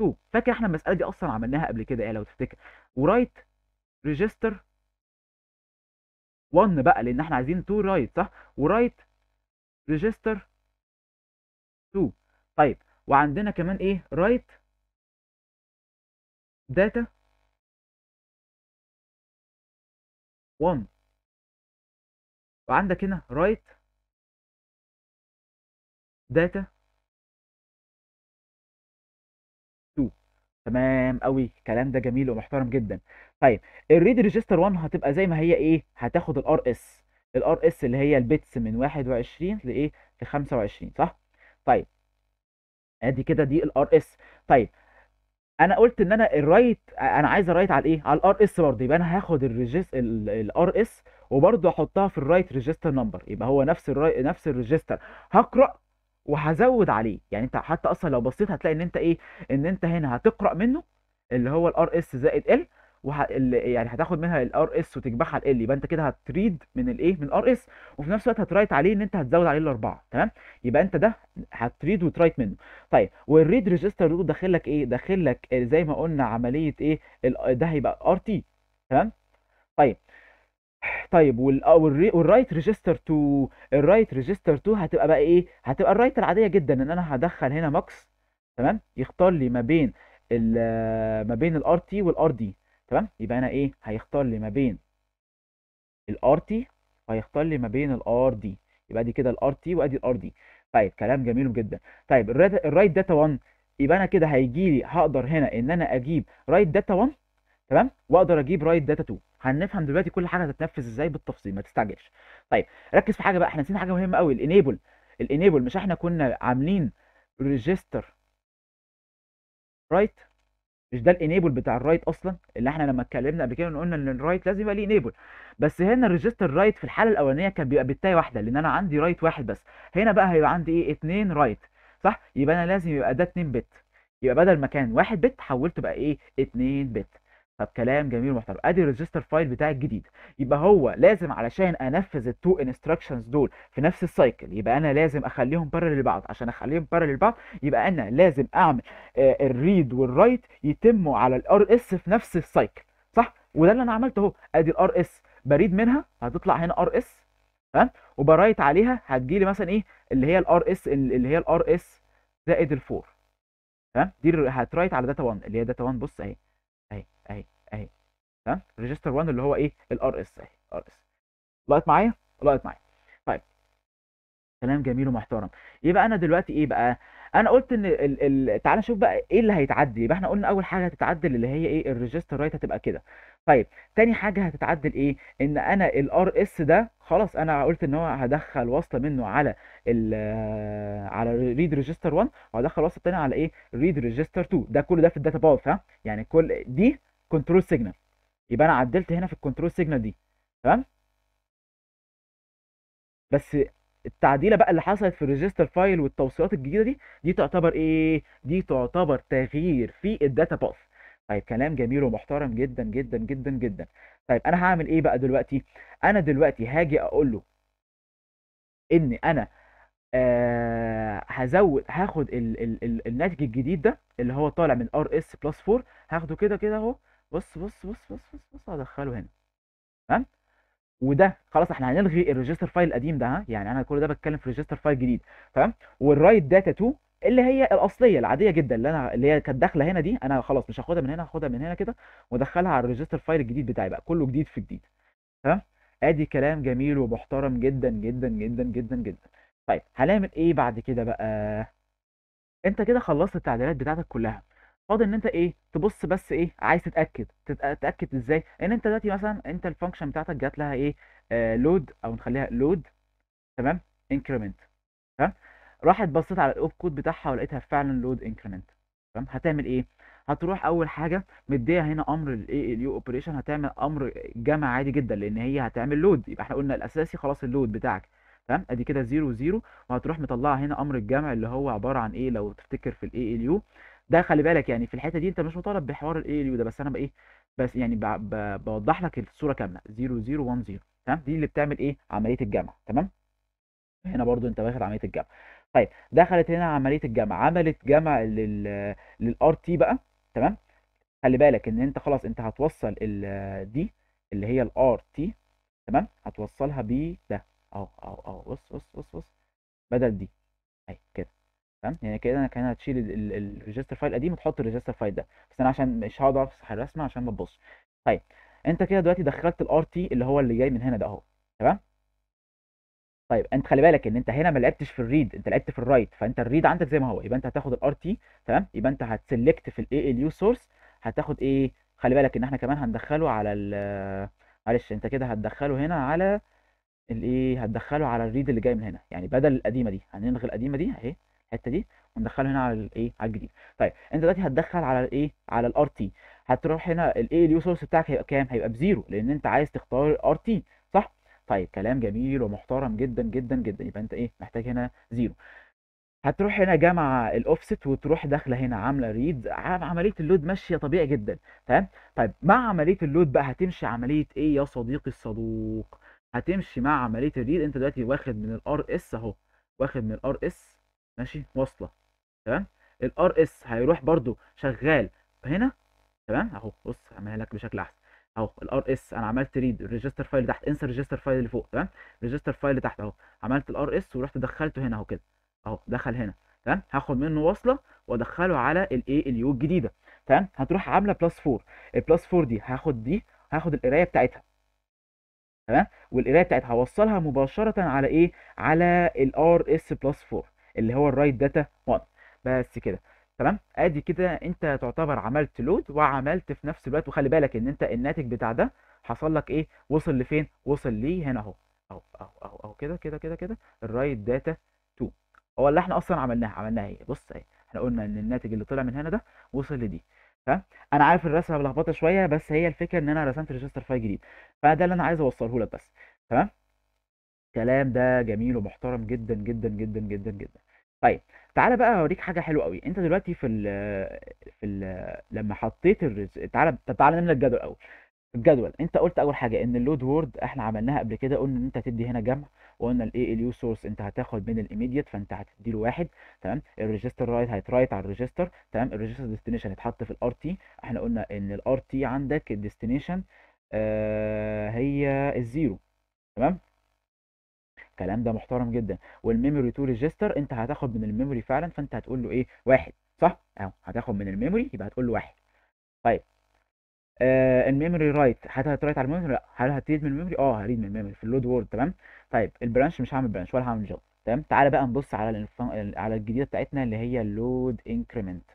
2 فاكر احنا المساله دي اصلا عملناها قبل كده ايه لو تفتكر ورايت ريجستر 1 بقى لان احنا عايزين 2 رايت صح ورايت ريجستر 2 طيب وعندنا كمان ايه رايت داتا 1 وعندك هنا رايت داتا 2 تمام قوي الكلام ده جميل ومحترم جدا طيب الريد ريجستر 1 هتبقى زي ما هي ايه هتاخد الار اس الار اس اللي هي البيتس من 21 لايه ل 25 إيه؟ صح طيب ادي كده دي الار اس طيب انا قلت ان انا الرايت انا عايز ارايت على الايه على الار اس برضه يبقى انا هاخد الريجست الار اس وبرضه احطها في الرايت ريجستر نمبر يبقى هو نفس الراي نفس الريجستر هقرا وهزود عليه يعني انت حتى اصلا لو بصيت هتلاقي ان انت ايه ان انت هنا هتقرا منه اللي هو الار اس زائد ال وه... يعني هتاخد منها الار اس وتكبحها على ال يبقى انت كده هتريد من الايه من الار اس وفي نفس الوقت هترايت عليه ان انت هتزود عليه الاربعه تمام يبقى انت ده هتريد وترايت منه طيب والريد ريجستر دول داخل لك ايه داخل لك زي ما قلنا عمليه ايه ده هيبقى ار تي تمام طيب طيب آه، والرايت ريجستر 2 الرايت ريجستر 2 هتبقى بقى ايه هتبقى الرايت العاديه جدا ان انا هدخل هنا ماكس تمام يختار لي ما بين ما بين الار تي والار دي تمام يبقى انا ايه هيختار لي ما بين الار تي وهيختار لي ما بين الار دي يبقى دي كده الار تي وادي الار دي طيب كلام جميل جدا طيب الرايت داتا 1 يبقى انا كده هيجي لي هقدر هنا ان انا اجيب رايت داتا 1 تمام واقدر اجيب رايت داتا 2 هنفهم دلوقتي كل حاجه هتتنفذ ازاي بالتفصيل ما تستعجلش طيب ركز في حاجه بقى احنا نسينا حاجه مهمه قوي الانيبل الانيبل مش احنا كنا عاملين ريجستر رايت مش ده الانيبل بتاع الرايت اصلا اللي احنا لما اتكلمنا قبل كده قلنا ان الرايت لازم يبقى ليه انيبل بس هنا الريجستر رايت في الحاله الاولانيه كان بيبقى بتاي واحده لان انا عندي رايت واحد بس هنا بقى هيبقى عندي ايه اثنين رايت صح يبقى انا لازم يبقى ده 2 بت يبقى بدل ما كان 1 بت حولته بقى ايه 2 بت طب كلام جميل ومحترم ادي الريجستر فايل بتاعي الجديد يبقى هو لازم علشان انفذ التو انستراكشنز دول في نفس السايكل يبقى انا لازم اخليهم بارل لبعض عشان اخليهم بارل لبعض يبقى انا لازم اعمل آه، الريد والرايت يتموا على الار اس في نفس السايكل صح وده اللي انا عملته اهو ادي الار اس بريد منها هتطلع هنا ار اس تمام وبرايت عليها هتجي لي مثلا ايه اللي هي الار اس اللي هي الار اس زائد الفور تمام دي هترايت على داتا 1 اللي هي داتا 1 بص اهي اهي اهي اهي تمام ريجستر 1 اللي هو ايه الار اس اهي ار اس لقيت معايا لقيت معايا طيب كلام جميل ومحترم يبقى انا دلوقتي ايه بقى انا قلت ان ال ال تعال نشوف بقى ايه اللي هيتعدل يبقى احنا قلنا اول حاجه هتتعدل اللي هي ايه الريجستر رايت هتبقى كده طيب تاني حاجه هتتعدل ايه ان انا الار اس ده خلاص انا قلت ان هو هدخل وصله منه على ال على ريد ريجستر 1 وهدخل وصله تانية على ايه ريد ريجستر 2 ده كل ده في الداتا باث ها يعني كل دي كنترول سيجنال يبقى انا عدلت هنا في الكنترول سيجنال دي تمام بس التعديله بقى اللي حصلت في الريجستر فايل والتوصيلات الجديده دي دي تعتبر ايه دي تعتبر تغيير في الداتا باث طيب كلام جميل ومحترم جدا جدا جدا جدا طيب انا هعمل ايه بقى دلوقتي انا دلوقتي هاجي اقول له ان انا آه هزود هاخد ال ال ال الناتج الجديد ده اللي هو طالع من ار اس بلس 4 هاخده كده كده اهو بص بص بص بص بص بص هدخله هنا تمام وده خلاص احنا هنلغي الريجستر فايل القديم ده ها يعني انا كل ده بتكلم في ريجستر فايل جديد تمام والرايت داتا 2 اللي هي الاصليه العاديه جدا اللي انا اللي هي كانت داخله هنا دي انا خلاص مش هاخدها من هنا هاخدها من هنا كده وادخلها على الريجستر فايل الجديد بتاعي بقى كله جديد في جديد تمام ادي كلام جميل ومحترم جدا جدا جدا جدا جدا طيب هنعمل ايه بعد كده بقى انت كده خلصت التعديلات بتاعتك كلها فاضل ان انت ايه تبص بس ايه عايز تتاكد تتاكد ازاي ان انت دلوقتي مثلا انت الفانكشن بتاعتك جات لها ايه لود آه او نخليها لود تمام انكريمنت تمام راحت بصيت على الاوب كود بتاعها ولقيتها فعلا لود انكريمنت تمام هتعمل ايه هتروح اول حاجه مديها هنا امر الاي اليو اوبريشن هتعمل امر جمع عادي جدا لان هي هتعمل لود يبقى احنا قلنا الاساسي خلاص اللود بتاعك تمام ادي كده 0 0 وهتروح مطلعه هنا امر الجمع اللي هو عباره عن ايه لو تفتكر في الاي اليو ده خلي بالك يعني في الحته دي انت مش مطالب بحوار الاي اليو ده بس انا بايه بس يعني بوضح لك الصوره كامله 0 0 1 0 تمام دي اللي بتعمل ايه عمليه الجمع تمام هنا برضو انت واخد عمليه الجمع طيب دخلت هنا عمليه الجمع عملت جمع لل للار تي بقى تمام خلي بالك ان انت خلاص انت هتوصل دي اللي هي الار تي تمام هتوصلها ب ده اهو اهو اهو بص بص بص بص بدل دي اهي كده تمام يعني كده انا كان هتشيل الريجستر فايل القديم وتحط الريجستر فايل ده بس انا عشان مش هقعد افتح الرسمه عشان ما تبصش طيب انت كده دلوقتي دخلت الار تي اللي هو اللي جاي من هنا ده اهو تمام طيب انت خلي بالك ان انت هنا ما لعبتش في الريد انت لعبت في الرايت فانت الريد عندك زي ما هو يبقى انت هتاخد الار تي تمام يبقى انت هتسلكت في الاي ال يو سورس هتاخد ايه خلي بالك ان احنا كمان هندخله على ال معلش انت كده هتدخله هنا على الايه هتدخله على الريد اللي جاي من هنا يعني بدل القديمه دي هنلغي القديمه دي اهي الحته دي وندخله هنا على الايه على الجديد طيب انت دلوقتي هتدخل على الايه على الار تي هتروح هنا الاي اليو سورس بتاعك هيبقى كام هيبقى بزيرو لان انت عايز تختار الار تي طيب كلام جميل ومحترم جدا جدا جدا يبقى انت ايه محتاج هنا زيرو هتروح هنا جامعة الاوفست وتروح داخله هنا عامله ريد عمليه اللود ماشيه طبيعي جدا تمام طيب مع عمليه اللود بقى هتمشي عمليه ايه يا صديقي الصدوق هتمشي مع عمليه الريد انت دلوقتي واخد من الار اس اهو واخد من الار اس ماشي واصله تمام الار اس هيروح برده شغال هنا تمام اهو بص هعملها لك بشكل احسن اهو الار اس انا عملت ريد الريجستر فايل اللي تحت انسى الريجستر فايل اللي فوق تمام الريجستر فايل اللي تحت اهو عملت الار اس ورحت دخلته هنا اهو كده اهو دخل هنا تمام هاخد منه وصله وادخله على الاي اليو الجديده تمام هتروح عامله بلس 4 البلس 4 دي هاخد دي هاخد القرايه بتاعتها تمام والقرايه بتاعتها هوصلها مباشره على ايه على الار اس بلس 4 اللي هو الرايت داتا 1 بس كده تمام ادي كده انت تعتبر عملت لود وعملت في نفس الوقت وخلي بالك ان انت الناتج بتاع ده حصل لك ايه وصل لفين وصل ليه هنا اهو اهو اهو اهو اهو كده كده كده كده الرايت داتا 2 هو اللي احنا اصلا عملناها عملناها ايه بص اهي احنا قلنا ان الناتج اللي طلع من هنا ده وصل لدي تمام انا عارف الرسمه ملخبطه شويه بس هي الفكره ان انا رسمت ريجستر فاي جديد فده اللي انا عايز اوصله لك بس تمام الكلام ده جميل ومحترم جدا جدا جدا جدا جدا طيب تعالى بقى اوريك حاجه حلوه قوي انت دلوقتي في الـ في الـ لما حطيت الرز تعالى طب تعالى نعمل الجدول الاول الجدول انت قلت اول حاجه ان اللود وورد احنا عملناها قبل كده قلنا ان انت هتدي هنا جمع وقلنا الاي يو سورس انت هتاخد من الايميديت فانت هتدي له واحد تمام الريجستر رايت هيترايت على الريجستر تمام الريجستر ديستنيشن هيتحط في الار تي احنا قلنا ان الار تي عندك الديستنيشن آه هي الزيرو تمام الكلام ده محترم جدا والميموري تو ريجستر انت هتاخد من الميموري فعلا فانت هتقول له ايه واحد صح اهو هتاخد من الميموري يبقى هتقول له واحد طيب آه الميموري رايت هل هترايت على الميموري لا هل هتريد من الميموري اه هريد من الميموري في اللود وورد تمام طيب البرانش مش هعمل برانش ولا هعمل جوب تمام تعالى بقى نبص على الانفن... على الجديده بتاعتنا اللي هي اللود انكريمنت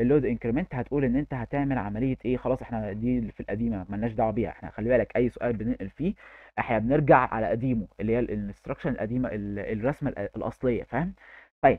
اللود انكريمنت هتقول ان انت هتعمل عمليه ايه خلاص احنا دي في القديمه مالناش دعوه بيها احنا خلي بالك اي سؤال بننقل فيه احنا بنرجع على قديمه اللي هي الانستراكشن القديمه الرسمه الاصليه فاهم طيب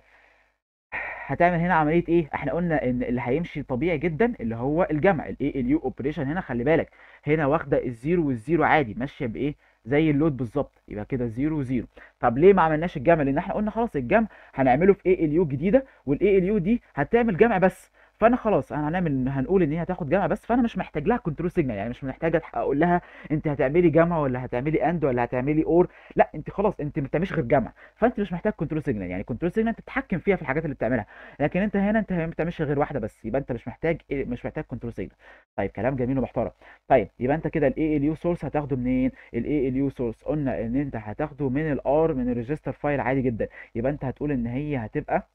هتعمل هنا عمليه ايه احنا قلنا ان اللي هيمشي طبيعي جدا اللي هو الجمع الاي ال إيه؟ يو اوبريشن هنا خلي بالك هنا واخده الزيرو والزيرو عادي ماشيه بايه زي اللود بالظبط يبقى كده 0 0 طب ليه ما عملناش الجمع لان احنا قلنا خلاص الجمع هنعمله في اي ال يو جديده والاي ال يو دي هتعمل جمع بس فانا خلاص انا هنعمل هنقول ان هي هتاخد جامعه بس فانا مش محتاج لها كنترول سيجنال يعني مش محتاجه اقول لها انت هتعملي جامعه ولا هتعملي اند ولا هتعملي اور لا انت خلاص انت ما بتعمليش غير جامعه فانت مش محتاج كنترول سيجنال يعني كنترول سيجنال انت تتحكم فيها في الحاجات اللي بتعملها لكن انت هنا انت ما بتعملش غير واحده بس يبقى انت مش محتاج مش محتاج كنترول سيجنال طيب كلام جميل ومحترم طيب يبقى انت كده الاي ال يو سورس هتاخده منين الاي ال يو سورس قلنا ان انت هتاخده من الار من الريجستر فايل عادي جدا يبقى انت هتقول ان هي هتبقى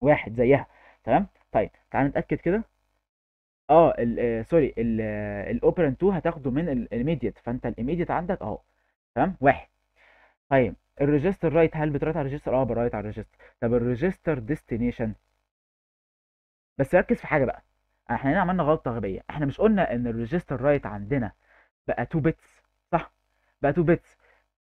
واحد زيها تمام طيب تعال نتاكد كده اه ال آه، سوري آه، الاوبرن 2 هتاخده من الايميديت فانت الايميديت عندك اهو تمام واحد طيب الريجستر رايت هل بترايت على الريجستر اه برايت على الريجستر طب الريجستر ديستنيشن بس ركز في حاجه بقى احنا هنا عملنا غلطه غبيه احنا مش قلنا ان الريجستر رايت عندنا بقى 2 بتس صح بقى 2 بتس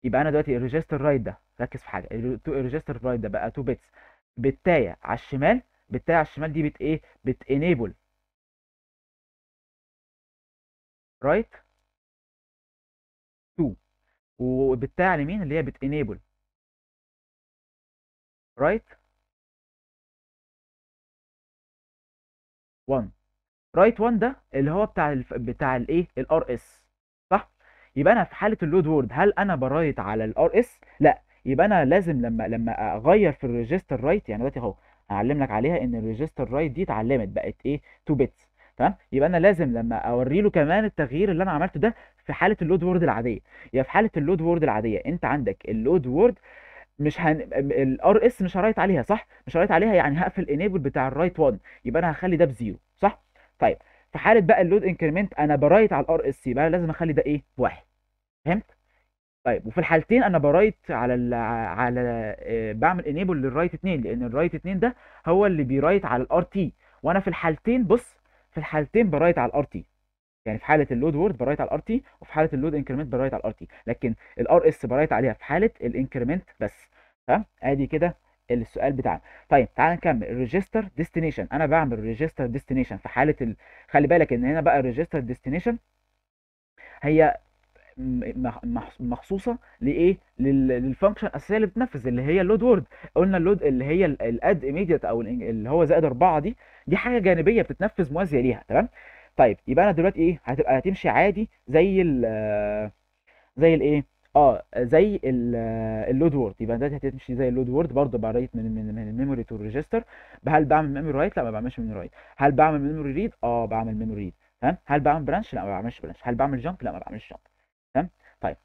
يبقى انا دلوقتي الريجستر رايت ده ركز في حاجه الريجستر رايت ده بقى 2 بتس بتايه على الشمال بتاع الشمال دي بت ايه بت enable رايت تو وبتاع اليمين اللي هي بت enable رايت 1 رايت 1 ده اللي هو بتاع ال بتاع الايه الار اس صح يبقى انا في حاله اللود وورد هل انا برايت على الار اس لا يبقى انا لازم لما لما اغير في الريجستر رايت يعني دلوقتي اهو اعلم لك عليها ان الريجستر رايت دي اتعلمت بقت ايه 2 بيتس تمام يبقى انا لازم لما اوري له كمان التغيير اللي انا عملته ده في حاله اللود وورد العاديه يا في حاله اللود وورد العاديه انت عندك اللود وورد مش هن... الار اس مش هرايت عليها صح مش هرايت عليها يعني هقفل انيبل بتاع الرايت 1 يبقى انا هخلي ده بزيرو صح طيب في حاله بقى اللود انكريمنت انا برايت على الار اس يبقى لازم اخلي ده ايه بواحد فهمت طيب وفي الحالتين انا برايت على ال على آه، بعمل انيبل للرايت 2 لان الرايت 2 ده هو اللي بيرايت على الار تي وانا في الحالتين بص في الحالتين برايت على الار تي يعني في حاله اللود وورد برايت على الار تي وفي حاله اللود انكريمنت برايت على الار تي لكن الار اس برايت عليها في حاله الانكريمنت بس تمام ادي كده السؤال بتاعنا طيب تعال نكمل ريجستر ديستنيشن انا بعمل ريجستر ديستنيشن في حاله ال... خلي بالك ان هنا بقى ريجستر ديستنيشن هي مخصوصه لايه للفانكشن الاساسيه اللي بتنفذ اللي هي اللود وورد قلنا اللود اللي هي الاد ايميديت او اللي هو زائد اربعه دي دي حاجه جانبيه بتتنفذ موازيه ليها تمام طيب يبقى انا دلوقتي ايه هتبقى هتمشي عادي زي ال زي الايه اه زي اللود وورد يبقى ده هتمشي زي اللود وورد برضه برايت من من من الميموري تو ريجستر هل بعمل ميموري رايت لا ما بعملش ميموري رايت هل بعمل ميموري ريد اه بعمل ميموري ريد تمام هل بعمل برانش لا ما بعملش برانش هل بعمل جامب لا ما بعملش جامب تمام طيب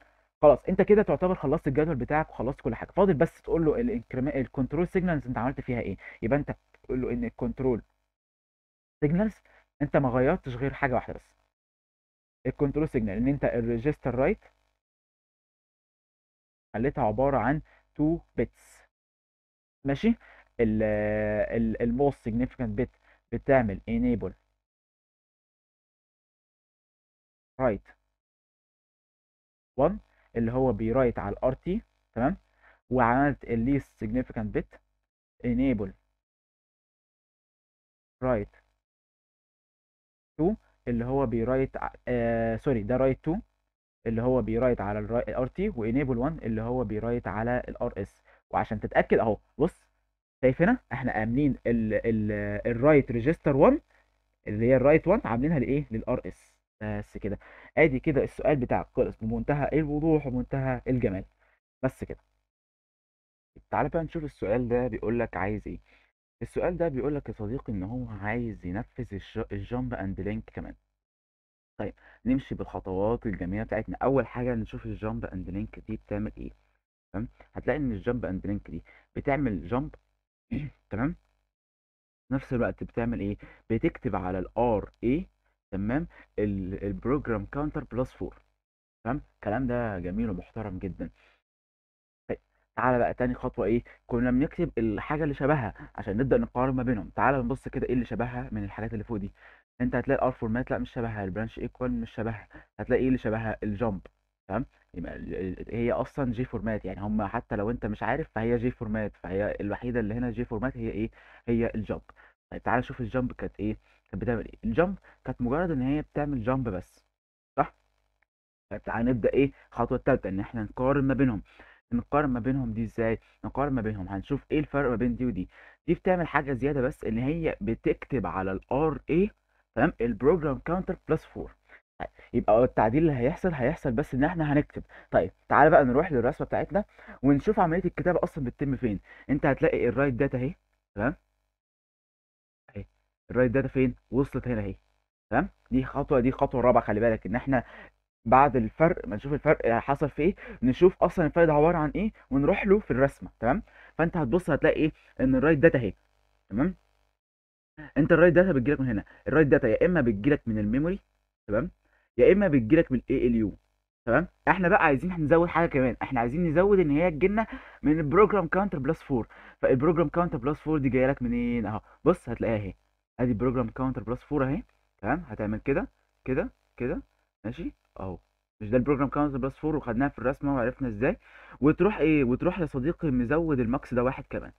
خلاص انت كده تعتبر خلصت الجدول بتاعك وخلصت كل حاجه فاضل بس تقول له الانكريمنت الكنترول سيجنالز انت عملت فيها ايه يبقى انت تقول له ان الكنترول سيجنالز انت ما غيرتش غير حاجه واحده بس الكنترول سيجنال ان انت الريجستر رايت خليتها عباره عن 2 بيتس ماشي الموست سيجنيفيكانت بت بتعمل enable write 1 اللي هو بيرايت على الار تي تمام وعملت الليست سيجنيفيكانت بت enable write 2 اللي هو بيرايت آه سوري ده رايت 2 اللي هو بيرايت على الار تي وانيبل 1 اللي هو بيرايت على الار اس وعشان تتاكد اهو بص شايف هنا احنا امنين الرايت ريجستر 1 اللي هي الرايت 1 عاملينها لايه للار اس بس كده ادي كده السؤال بتاعك خلص بمنتهى الوضوح ومنتهى الجمال بس كده تعالى بقى نشوف السؤال ده بيقول لك عايز ايه السؤال ده بيقول لك يا صديقي ان هو عايز ينفذ الش- الجامب اند لينك كمان طيب نمشي بالخطوات الجميله بتاعتنا اول حاجه نشوف الجامب اند لينك دي بتعمل ايه تمام هتلاقي ان الجامب اند لينك دي بتعمل جامب تمام في نفس الوقت بتعمل ايه بتكتب على الار ايه تمام البروجرام كاونتر بلس 4 تمام الكلام ده جميل ومحترم جدا طيب تعالى بقى تاني خطوه ايه كنا بنكتب الحاجه اللي شبهها عشان نبدا نقارن ما بينهم تعالى نبص كده ايه اللي شبهها من الحاجات اللي فوق دي انت هتلاقي الار فورمات لا مش شبهها البرانش ايكوال مش شبهها هتلاقي ايه اللي شبهها الجامب تمام يبقى هي اصلا جي فورمات يعني هم حتى لو انت مش عارف فهي جي فورمات فهي الوحيده اللي هنا جي فورمات هي ايه هي الجامب طيب تعالى نشوف الجامب كانت ايه كانت بتعمل ايه الجامب كانت مجرد ان هي بتعمل جامب بس صح طيب تعالى نبدا ايه الخطوه الثالثه ان احنا نقارن ما بينهم نقارن ما بينهم دي ازاي نقارن ما بينهم هنشوف ايه الفرق ما بين دي ودي دي بتعمل حاجه زياده بس ان هي بتكتب على الار اي تمام البروجرام كاونتر بلس 4 يبقى التعديل اللي هيحصل هيحصل بس ان احنا هنكتب طيب تعالى بقى نروح للرسمه بتاعتنا ونشوف عمليه الكتابه اصلا بتتم فين انت هتلاقي الرايت داتا اهي تمام الرايت داتا فين وصلت هنا اهي تمام دي خطوه دي خطوه الرابعه خلي بالك ان احنا بعد الفرق ما نشوف الفرق آه، حصل في ايه نشوف اصلا الفرق ده عباره عن ايه ونروح له في الرسمه تمام فانت هتبص هتلاقي ايه ان الرايت داتا اهي تمام انت الرايت داتا بتجيلك من هنا الرايت داتا يا اما بتجيلك من الميموري تمام يا اما بتجيلك من الاي ال يو تمام احنا بقى عايزين نزود حاجه كمان احنا عايزين نزود ان هي تجيلنا من البروجرام كاونتر بلس 4 فالبروجرام كاونتر بلس 4 دي جايه لك منين اهو بص هتلاقيها اهي ادي بروجرام كاونتر بلس 4 اهي تمام هتعمل كده كده كده ماشي اهو مش ده البروجرام كاونتر بلس 4 وخدناها في الرسمه وعرفنا ازاي وتروح ايه وتروح يا صديقي مزود الماكس ده واحد كمان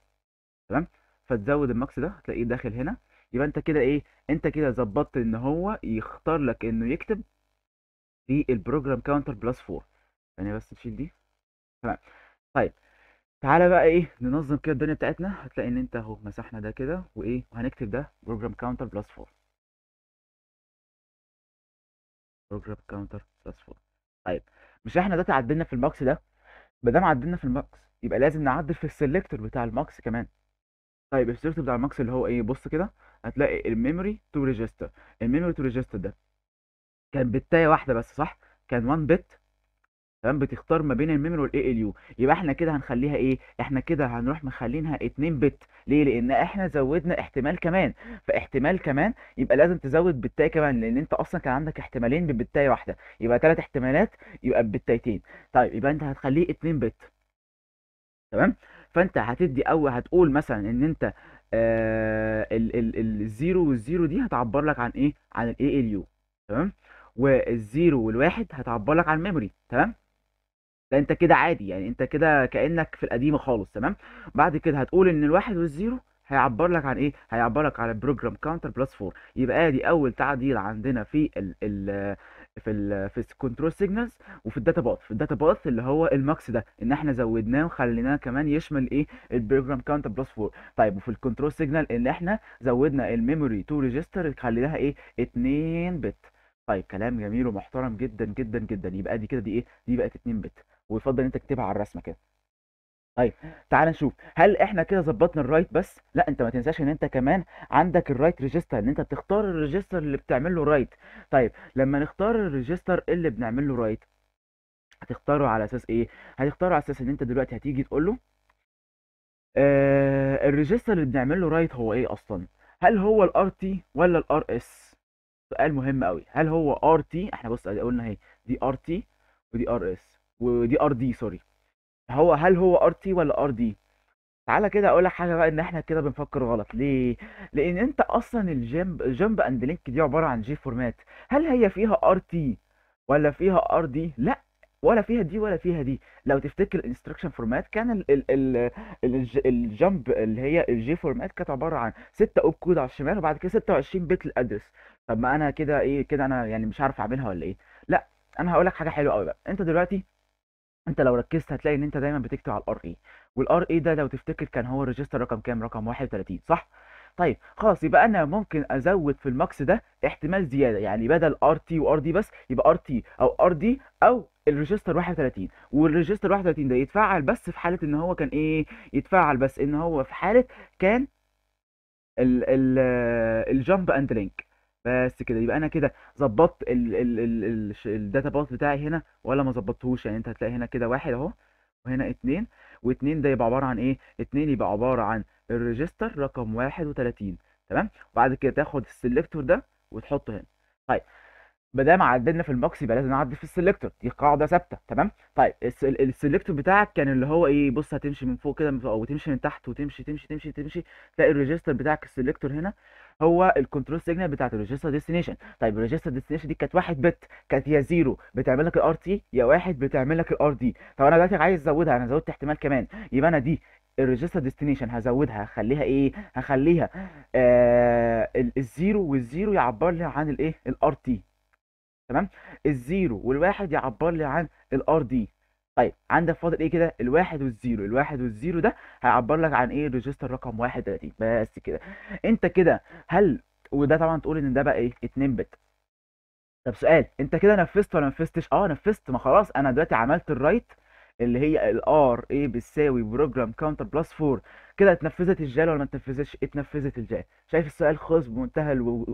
تمام فتزود الماكس ده هتلاقيه داخل هنا يبقى انت كده ايه انت كده ظبطت ان هو يختار لك انه يكتب في البروجرام كاونتر بلس 4 ثانيه بس تشيل دي تمام طيب تعالى بقى ايه ننظم كده الدنيا بتاعتنا هتلاقي ان انت اهو مسحنا ده كده وايه وهنكتب ده بروجرام كاونتر بلس 4 بروجرام كاونتر بلس 4 طيب مش احنا دلوقتي عدلنا في الماكس ده ما دام عدلنا في الماكس يبقى لازم نعدل في السلكتور بتاع الماكس كمان طيب السلكتور بتاع الماكس اللي هو ايه بص كده هتلاقي الميموري تو ريجستر الميموري تو ريجستر ده كان بتايه واحده بس صح كان 1 بت تمام بتختار ما بين الميموري والاي ال يو يبقى احنا كده هنخليها ايه احنا كده هنروح مخلينها 2 بت ليه لان احنا زودنا احتمال كمان فاحتمال كمان يبقى لازم تزود بتاي كمان لان انت اصلا كان عندك احتمالين ببتاي واحده يبقى ثلاث احتمالات يبقى ببتايتين طيب يبقى انت هتخليه 2 بت تمام فانت هتدي اول هتقول مثلا ان انت آه الزيرو والزيرو دي هتعبر لك عن ايه عن الاي ال يو تمام والزيرو والواحد هتعبر لك عن الميموري تمام ده انت كده عادي يعني انت كده كانك في القديمه خالص تمام بعد كده هتقول ان الواحد والزيرو هيعبر لك عن ايه هيعبر لك على البروجرام كاونتر بلس 4 يبقى ادي اول تعديل عندنا في ال ال في ال في الكنترول سيجنالز وفي الداتا باث في الداتا باث اللي هو الماكس ده ان احنا زودناه وخليناه كمان يشمل ايه البروجرام كاونتر بلس 4 طيب وفي الكنترول سيجنال ان احنا زودنا الميموري تو ريجستر خليناها ايه 2 بت طيب كلام جميل ومحترم جدا جدا جدا يبقى دي كده دي ايه دي بقت 2 بت ويفضل ان انت تكتبها على الرسمه كده طيب تعال نشوف هل احنا كده ظبطنا الرايت بس لا انت ما تنساش ان انت كمان عندك الرايت ريجستر ان انت بتختار الريجستر اللي بتعمل له رايت طيب لما نختار الريجستر اللي بنعمل له رايت هتختاره على اساس ايه هتختاره على اساس ان انت دلوقتي هتيجي تقول له آه الريجستر اللي بنعمل له رايت هو ايه اصلا هل هو الار تي ولا الار اس سؤال مهم قوي هل هو ار تي احنا بص قلنا اهي دي ار تي ودي ار اس ودي ار دي سوري هو هل هو ار تي ولا ار دي تعالى كده اقول لك حاجه بقى ان احنا كده بنفكر غلط ليه لان انت اصلا الجنب الجنب اند لينك دي عباره عن جي فورمات هل هي فيها ار تي ولا فيها ار دي لا ولا فيها دي ولا فيها دي لو تفتكر الانستركشن فورمات كان ال ال ال الجنب اللي هي الجي فورمات كانت عباره عن 6 اوب كود على الشمال وبعد كده 26 بت الادرس طب ما انا كده ايه كده انا يعني مش عارف اعملها ولا ايه لا انا هقول لك حاجه حلوه قوي بقى انت دلوقتي انت لو ركزت هتلاقي ان انت دايما بتكتب على الار اي والار اي ده لو تفتكر كان هو الريجستر رقم كام رقم 31 صح طيب خلاص يبقى انا ممكن ازود في الماكس ده احتمال زياده يعني بدل ار تي وار دي بس يبقى ار تي او ار دي او الريجستر 31 والريجستر 31 ده يتفعل بس في حاله ان هو كان ايه يتفعل بس ان هو في حاله كان الجامب اند لينك بس كده يبقى انا كده ظبطت الداتا باث بتاعي هنا ولا ما ظبطتهوش يعني انت هتلاقي هنا كده واحد اهو وهنا اتنين واتنين ده يبقى عباره عن ايه اتنين يبقى عباره عن الريجستر رقم 31 تمام وبعد كده تاخد السلكتور ده وتحطه هنا طيب ما دام عدلنا في الماكس يبقى لازم نعدل في السلكتور دي قاعده ثابته تمام طيب السلكتور بتاعك كان اللي هو ايه بص هتمشي من فوق كده او تمشي من تحت وتمشي تمشي تمشي تمشي تلاقي الريجستر بتاعك السلكتور هنا هو الكنترول سيجنال بتاعت الريجستر ديستنيشن طيب الريجستر ديستنيشن دي كانت 1 بت كانت يا 0 بتعمل لك الار تي يا 1 بتعمل لك الار دي طب انا دلوقتي عايز ازودها انا زودت احتمال كمان يبقى انا دي الريجستر ديستنيشن هزودها هخليها ايه هخليها آه الزيرو والزيرو يعبر لي عن الايه الار تي تمام الزيرو والواحد يعبر لي عن الار دي طيب عندك فاضل ايه كده الواحد والزيرو الواحد والزيرو ده هيعبر لك عن ايه الريجستر رقم 31 بس كده انت كده هل وده طبعا تقول ان ده بقى ايه 2 بت طب سؤال انت كده نفذت ولا نفذتش اه نفذت ما خلاص انا دلوقتي عملت الرايت اللي هي الار اي بتساوي بروجرام كاونتر بلس 4 كده اتنفذت الجال ولا ما اتنفذتش اتنفذت الجال شايف السؤال خالص بمنتهى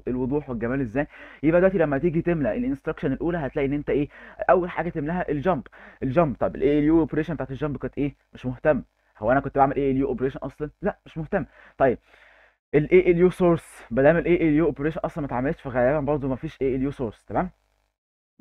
الوضوح والجمال ازاي يبقى دلوقتي لما تيجي تملى الانستراكشن الاولى هتلاقي ان انت ايه اول حاجه تملاها الجامب الجامب طب الاي اليو اوبريشن بتاعت الجامب كانت ايه مش مهتم هو انا كنت بعمل ايه اليو اوبريشن اصلا لا مش مهتم طيب الاي اليو سورس ما دام الاي اليو اوبريشن اصلا ما اتعملتش فغالبا برضه ما فيش اي اليو سورس تمام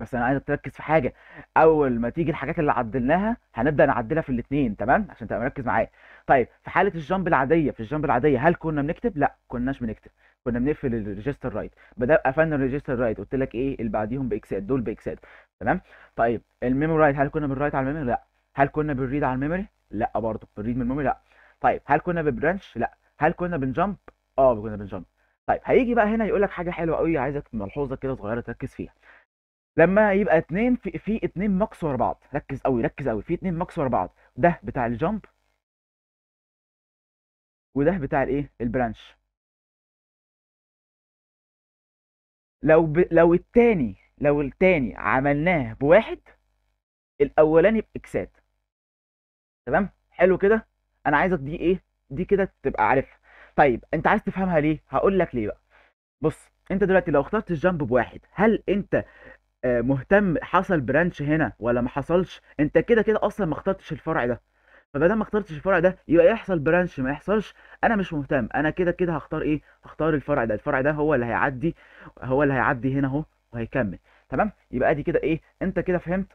بس انا عايزك تركز في حاجه اول ما تيجي الحاجات اللي عدلناها هنبدا نعدلها في الاثنين تمام عشان تبقى مركز معايا طيب في حاله الجامب العاديه في الجامب العاديه هل كنا بنكتب لا كناش بنكتب كنا بنقفل الريجستر رايت بدأ قفلنا الريجستر رايت قلت لك ايه اللي بعديهم باكسات دول باكسات تمام طيب الميموري رايت هل كنا بنرايت على الميموري لا هل كنا بنريد على الميموري لا برضه بنريد من الميموري لا طيب هل كنا ببرانش لا هل كنا بنجامب اه كنا بنجامب طيب هيجي بقى هنا يقول لك حاجه حلوه قوي عايزك ملحوظه كده صغيره تركز فيها لما يبقى اتنين في, في اتنين ماكس ورا بعض ركز قوي ركز قوي في اتنين ماكس ورا بعض ده بتاع الجامب وده بتاع الايه البرانش لو ب... لو التاني لو التاني عملناه بواحد الاولاني باكسات تمام حلو كده انا عايزك دي ايه دي كده تبقى عارفها طيب انت عايز تفهمها ليه هقول لك ليه بقى بص انت دلوقتي لو اخترت الجامب بواحد هل انت مهتم حصل برانش هنا ولا ما حصلش انت كده كده اصلا ما اخترتش الفرع ده فبدل ما اخترتش الفرع ده يبقى يحصل برانش ما يحصلش انا مش مهتم انا كده كده هختار ايه هختار الفرع ده الفرع ده هو اللي هيعدي هو اللي هيعدي هنا اهو وهيكمل تمام يبقى ادي كده ايه انت كده فهمت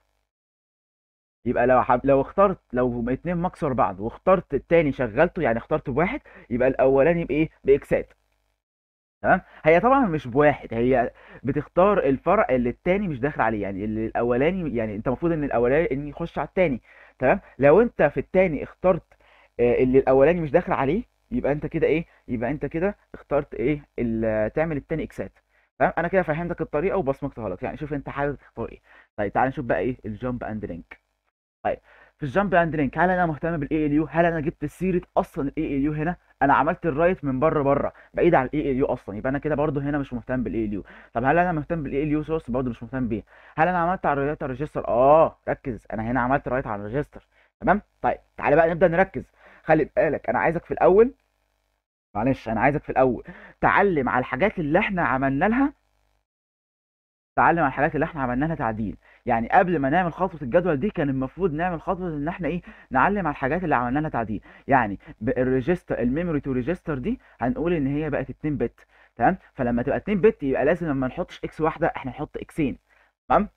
يبقى لو حب... لو اخترت لو اتنين مكسر بعض واخترت التاني شغلته يعني اخترته بواحد يبقى الاولاني بايه باكسات تمام هي طبعا مش بواحد هي بتختار الفرع اللي التاني مش داخل عليه يعني اللي الاولاني يعني انت المفروض ان الاولاني ان يخش على التاني تمام لو انت في التاني اخترت آه، اللي الاولاني مش داخل عليه يبقى انت كده ايه يبقى انت كده اخترت ايه تعمل التاني اكسات تمام انا كده فهمتك الطريقه وبصمتها لك يعني شوف انت حابب تختار ايه طيب تعال نشوف بقى ايه الجامب اند لينك طيب في الجامب اند لينك هل انا مهتم بالاي ال يو هل انا جبت سيره اصلا الاي ال يو هنا انا عملت الرايت من بره بره بعيد عن الاي ال يو اصلا يبقى انا كده برده هنا مش مهتم بالاي ال يو طب هل انا مهتم بالاي ال يو سورس برده مش مهتم بيه هل انا عملت على على الريجستر اه ركز انا هنا عملت رايت على الريجستر تمام طيب تعالى بقى نبدا نركز خلي بالك انا عايزك في الاول معلش انا عايزك في الاول تعلم على الحاجات اللي احنا عملنا لها تعلم على الحاجات اللي احنا عملنا لها تعديل يعني قبل ما نعمل خطوه الجدول دي كان المفروض نعمل خطوه ان احنا ايه نعلم على الحاجات اللي عملنا لها تعديل يعني الريجستر الميموري تو ريجستر دي هنقول ان هي بقت 2 بت تمام فلما تبقى 2 بت يبقى لازم لما نحطش اكس واحده احنا نحط اكسين تمام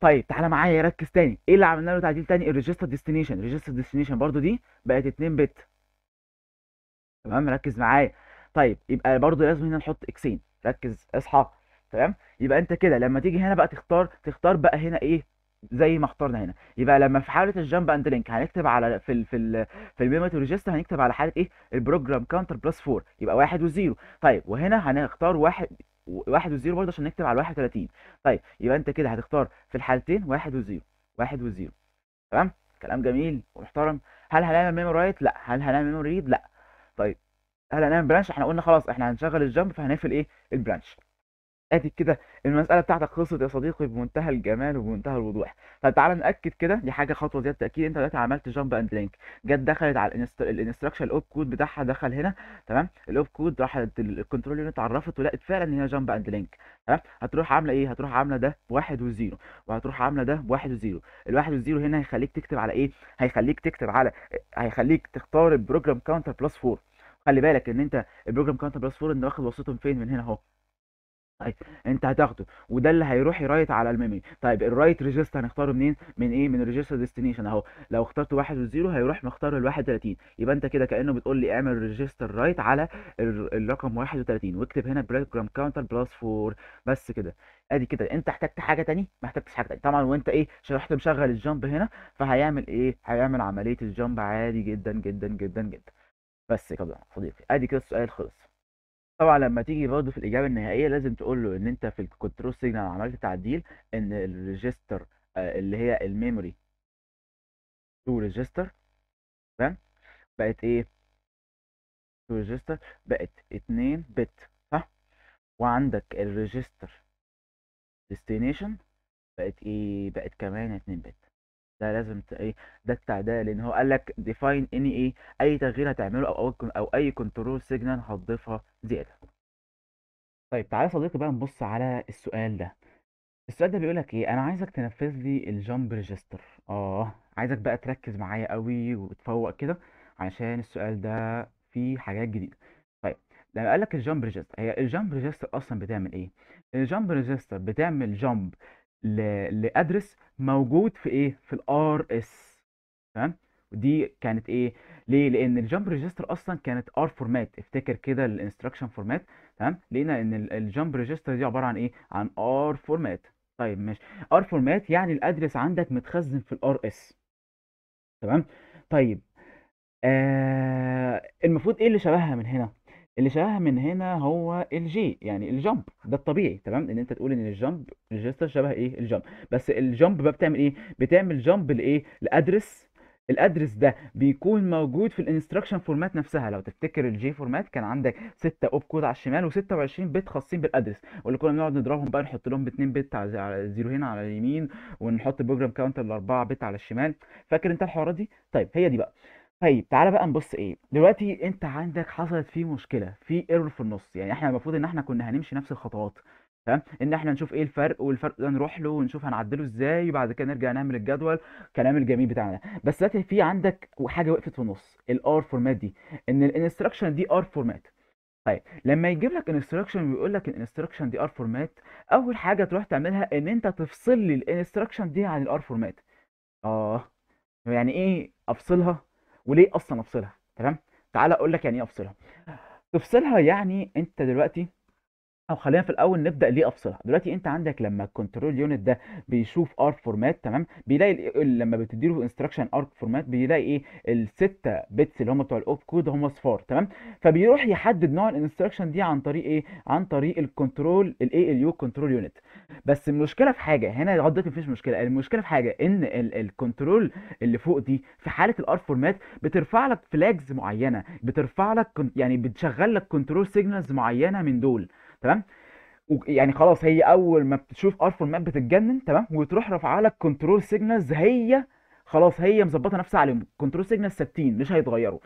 طيب تعالى معايا ركز تاني ايه اللي عملنا له تعديل تاني الريجستر ديستنيشن الريجستر ديستنيشن برضو دي بقت 2 بت تمام ركز معايا طيب يبقى برضو لازم هنا نحط اكسين ركز اصحى تمام يبقى انت كده لما تيجي هنا بقى تختار تختار بقى هنا ايه زي ما اخترنا هنا يبقى لما في حاله الجامب اند لينك هنكتب على في الـ في الـ في الميموري ريجستر هنكتب على حاله ايه البروجرام كاونتر بلس 4 يبقى 1 و0 طيب وهنا هنختار 1 1 و0 برضه عشان نكتب على 31 طيب يبقى انت كده هتختار في الحالتين 1 و0 1 و0 تمام كلام جميل ومحترم هل هنعمل ميموري رايت لا هل هنعمل ميموري ريد لا طيب هل هنعمل برانش احنا قلنا خلاص احنا هنشغل الجامب فهنقفل ايه البرانش ادي كده المساله بتاعتك خلصت يا صديقي بمنتهى الجمال وبمنتهى الوضوح فتعال ناكد كده دي حاجه خطوه زياده تاكيد انت دلوقتي عملت جامب اند لينك جت دخلت على الانستراكشن الاوب كود بتاعها دخل هنا تمام الاوب كود راحت الكنترول يونت عرفت ولقت فعلا ان هي جامب اند لينك تمام هتروح عامله ايه هتروح عامله ده بواحد وزيرو وهتروح عامله ده بواحد وزيرو الواحد وزيرو هنا هيخليك تكتب على ايه هيخليك تكتب على هيخليك تختار البروجرام كاونتر بلس 4 خلي بالك ان انت البروجرام كاونتر بلس 4 انت واخد وسطهم فين من هنا اهو طيب انت هتاخده وده اللي هيروح يرايت على الميموري طيب الرايت ريجستر هنختاره منين من ايه من الريجستر ديستنيشن اهو لو اخترت 1 وزيرو هيروح مختار ال 31 يبقى انت كده كانه بتقول لي اعمل ريجستر رايت على الرقم 31 واكتب هنا بروجرام كاونتر بلس 4 بس كده ادي كده انت احتجت حاجه تاني ما احتجتش حاجه تاني طبعا وانت ايه رحت مشغل الجامب هنا فهيعمل ايه هيعمل عمليه الجامب عادي جدا جدا جدا جدا بس كده يا صديقي ادي كده السؤال خلص طبعا لما تيجي برضه في الاجابه النهائيه لازم تقول له ان انت في الكنترول سيجنال عملت تعديل ان الريجستر آه، اللي هي الميموري تو ريجستر تمام بقت ايه تو ريجستر بقت 2 بت صح وعندك الريجستر ديستنيشن بقت ايه بقت كمان 2 بت ده لازم ت... ايه ده التعداد لان هو قال لك ديفاين اني ايه اي تغيير هتعمله او او, أو اي كنترول سيجنال هتضيفها زياده طيب تعالى يا صديقي بقى نبص على السؤال ده السؤال ده بيقول لك ايه انا عايزك تنفذ لي الجامب ريجستر اه عايزك بقى تركز معايا قوي وتفوق كده عشان السؤال ده فيه حاجات جديده طيب لما قال لك الجامب ريجستر هي الجامب ريجستر اصلا بتعمل ايه الجامب ريجستر بتعمل جامب لادرس موجود في ايه في الار اس تمام ودي كانت ايه ليه لان الجامب ريجستر اصلا كانت ار فورمات افتكر كده الانستراكشن فورمات تمام لقينا ان الجامب ريجستر دي عباره عن ايه عن ار فورمات طيب ماشي ار فورمات يعني الادرس عندك متخزن في الار اس تمام طيب آه المفروض ايه اللي شبهها من هنا اللي شبهها من هنا هو الجي يعني الجامب ده الطبيعي تمام ان انت تقول ان الجامب ريجستر شبه ايه الجامب بس الجامب بقى بتعمل ايه بتعمل جامب لايه لادرس الادرس ده بيكون موجود في الانستراكشن فورمات نفسها لو تفتكر الجي فورمات كان عندك 6 اوب كود على الشمال و26 بت خاصين بالادرس واللي كنا بنقعد نضربهم بقى نحط لهم ب 2 بت على زيرو هنا على اليمين ونحط بروجرام كاونتر ل 4 بت على الشمال فاكر انت الحوارات دي طيب هي دي بقى طيب تعالى بقى نبص ايه دلوقتي انت عندك حصلت فيه مشكله في ايرور في النص يعني احنا المفروض ان احنا كنا هنمشي نفس الخطوات تمام ان احنا نشوف ايه الفرق والفرق ده نروح له ونشوف هنعدله ازاي وبعد كده نرجع نعمل الجدول الكلام الجميل بتاعنا بس دلوقتي في عندك حاجه وقفت في النص الار فورمات دي ان الانستراكشن دي ار فورمات طيب لما يجيب لك انستراكشن ويقول لك الانستراكشن دي ار فورمات اول حاجه تروح تعملها ان انت تفصل لي الانستراكشن دي عن الار فورمات اه يعني ايه افصلها وليه اصلا افصلها تمام تعالى اقول لك يعني ايه افصلها تفصلها يعني انت دلوقتي او خلينا في الاول نبدا ليه افصلها دلوقتي انت عندك لما الكنترول يونت ده بيشوف ار فورمات تمام بيلاقي لما بتديله انستراكشن ار فورمات بيلاقي ايه الستة بيتس اللي هم بتوع الاوف كود هم صفار تمام فبيروح يحدد نوع الانستراكشن دي عن طريق ايه عن طريق الكنترول الاي ال يو كنترول يونت بس المشكله في حاجه هنا لغايه دلوقتي مفيش مشكله المشكله في حاجه ان الكنترول اللي فوق دي في حاله الار فورمات بترفع لك فلاجز معينه بترفع لك يعني بتشغل لك كنترول سيجنالز معينه من دول تمام يعني خلاص هي اول ما بتشوف ار فورمات بتتجنن تمام وتروح رافعه لك كنترول سيجنالز هي خلاص هي مظبطه نفسها عليهم كنترول سيجنال ثابتين مش هيتغيروا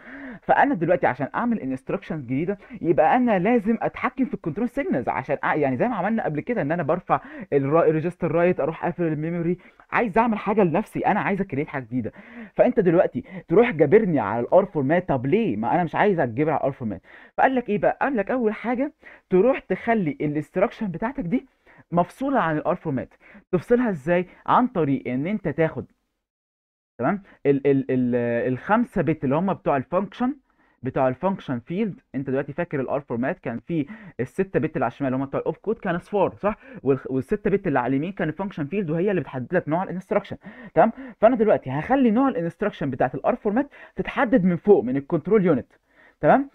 فانا دلوقتي عشان اعمل انستراكشنز جديده يبقى انا لازم اتحكم في الكنترول سيجنالز عشان يعني زي ما عملنا قبل كده ان انا برفع الريجستر رايت اروح قافل الميموري عايز اعمل حاجه لنفسي انا عايز اكريت حاجه جديده فانت دلوقتي تروح جابرني على الار فورمات طب ليه ما انا مش عايز اجبر على الار فورمات فقال لك ايه بقى قال لك اول حاجه تروح تخلي الاستراكشن بتاعتك دي مفصوله عن الار فورمات تفصلها ازاي عن طريق ان انت تاخد تمام ال ال ال الخمسه بت اللي هم بتوع الفانكشن بتوع الفانكشن فيلد انت دلوقتي فاكر الار فورمات كان في السته بت اللي على الشمال اللي هم بتوع الاوف كود كان اصفار صح والسته بت اللي على اليمين كان الفانكشن فيلد وهي اللي بتحدد لك نوع الانستراكشن تمام فانا دلوقتي هخلي نوع الانستراكشن بتاعت الار فورمات تتحدد من فوق من الكنترول يونت تمام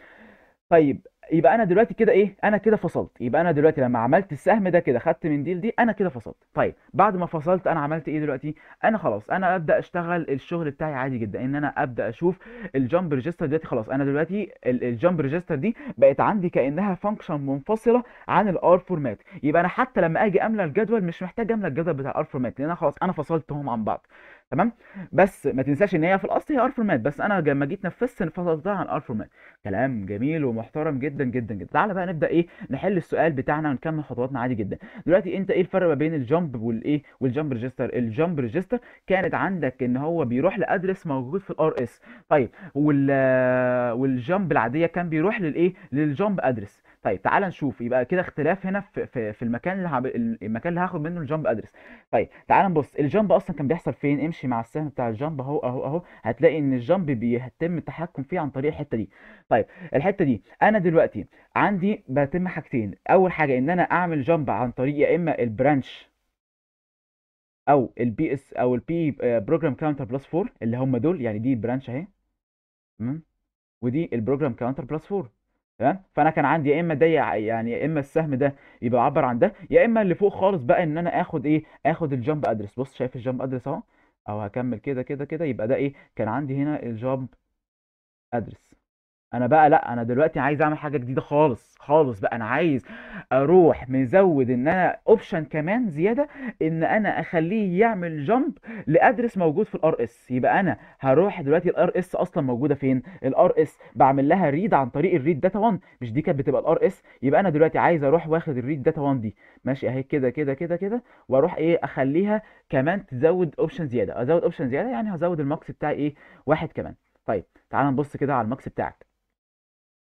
طيب يبقى انا دلوقتي كده ايه انا كده فصلت يبقى انا دلوقتي لما عملت السهم ده كده خدت من ديل دي انا كده فصلت طيب بعد ما فصلت انا عملت ايه دلوقتي انا خلاص انا ابدا اشتغل الشغل بتاعي عادي جدا ان انا ابدا اشوف الجامب ريجستر دلوقتي خلاص انا دلوقتي الجامب ريجستر دي بقت عندي كانها فانكشن منفصله عن الار فورمات يبقى انا حتى لما اجي املى الجدول مش محتاج املى الجدول بتاع الار فورمات لان انا خلاص انا فصلتهم عن بعض تمام بس ما تنساش ان هي في الاصل هي ار فورمات بس انا لما جيت نفذت نفذتها عن ار فورمات كلام جميل ومحترم جدا جدا جدا تعالى بقى نبدا ايه نحل السؤال بتاعنا ونكمل خطواتنا عادي جدا دلوقتي انت ايه الفرق ما بين الجامب والايه والجامب ريجستر الجامب ريجستر كانت عندك ان هو بيروح لادرس موجود في الار اس طيب وال والجامب العاديه كان بيروح للايه للجامب ادرس طيب تعال نشوف يبقى كده اختلاف هنا في, في, في المكان اللي هعمل المكان اللي هاخد منه الجامب ادرس طيب تعال نبص الجامب اصلا كان بيحصل فين امشي مع السهم بتاع الجامب اهو اهو اهو هتلاقي ان الجامب بيتم التحكم فيه عن طريق الحته دي طيب الحته دي انا دلوقتي عندي بتم حاجتين اول حاجه ان انا اعمل جامب عن طريق يا اما البرانش او البي اس او البي بروجرام كاونتر بلس 4 اللي هم دول يعني دي البرانش اهي تمام ودي البروجرام كاونتر بلس 4 تمام فانا كان عندي يا اما ده يعني يا اما السهم ده يبقى عبر عن ده يا اما اللي فوق خالص بقى ان انا اخد ايه اخد الجامب ادرس بص شايف الجامب ادرس اهو او هكمل كده كده كده يبقى ده ايه كان عندي هنا الجامب ادرس انا بقى لا انا دلوقتي عايز اعمل حاجه جديده خالص خالص بقى انا عايز اروح مزود ان انا اوبشن كمان زياده ان انا اخليه يعمل جامب لادرس موجود في الار اس يبقى انا هروح دلوقتي الار اس اصلا موجوده فين الار اس بعمل لها ريد عن طريق الريد داتا 1 مش دي كانت بتبقى الار اس يبقى انا دلوقتي عايز اروح واخد الريد داتا 1 دي ماشي اهي كده كده كده كده واروح ايه اخليها كمان تزود اوبشن زياده ازود اوبشن زياده يعني هزود الماكس بتاعي ايه واحد كمان طيب تعال نبص كده على الماكس بتاعك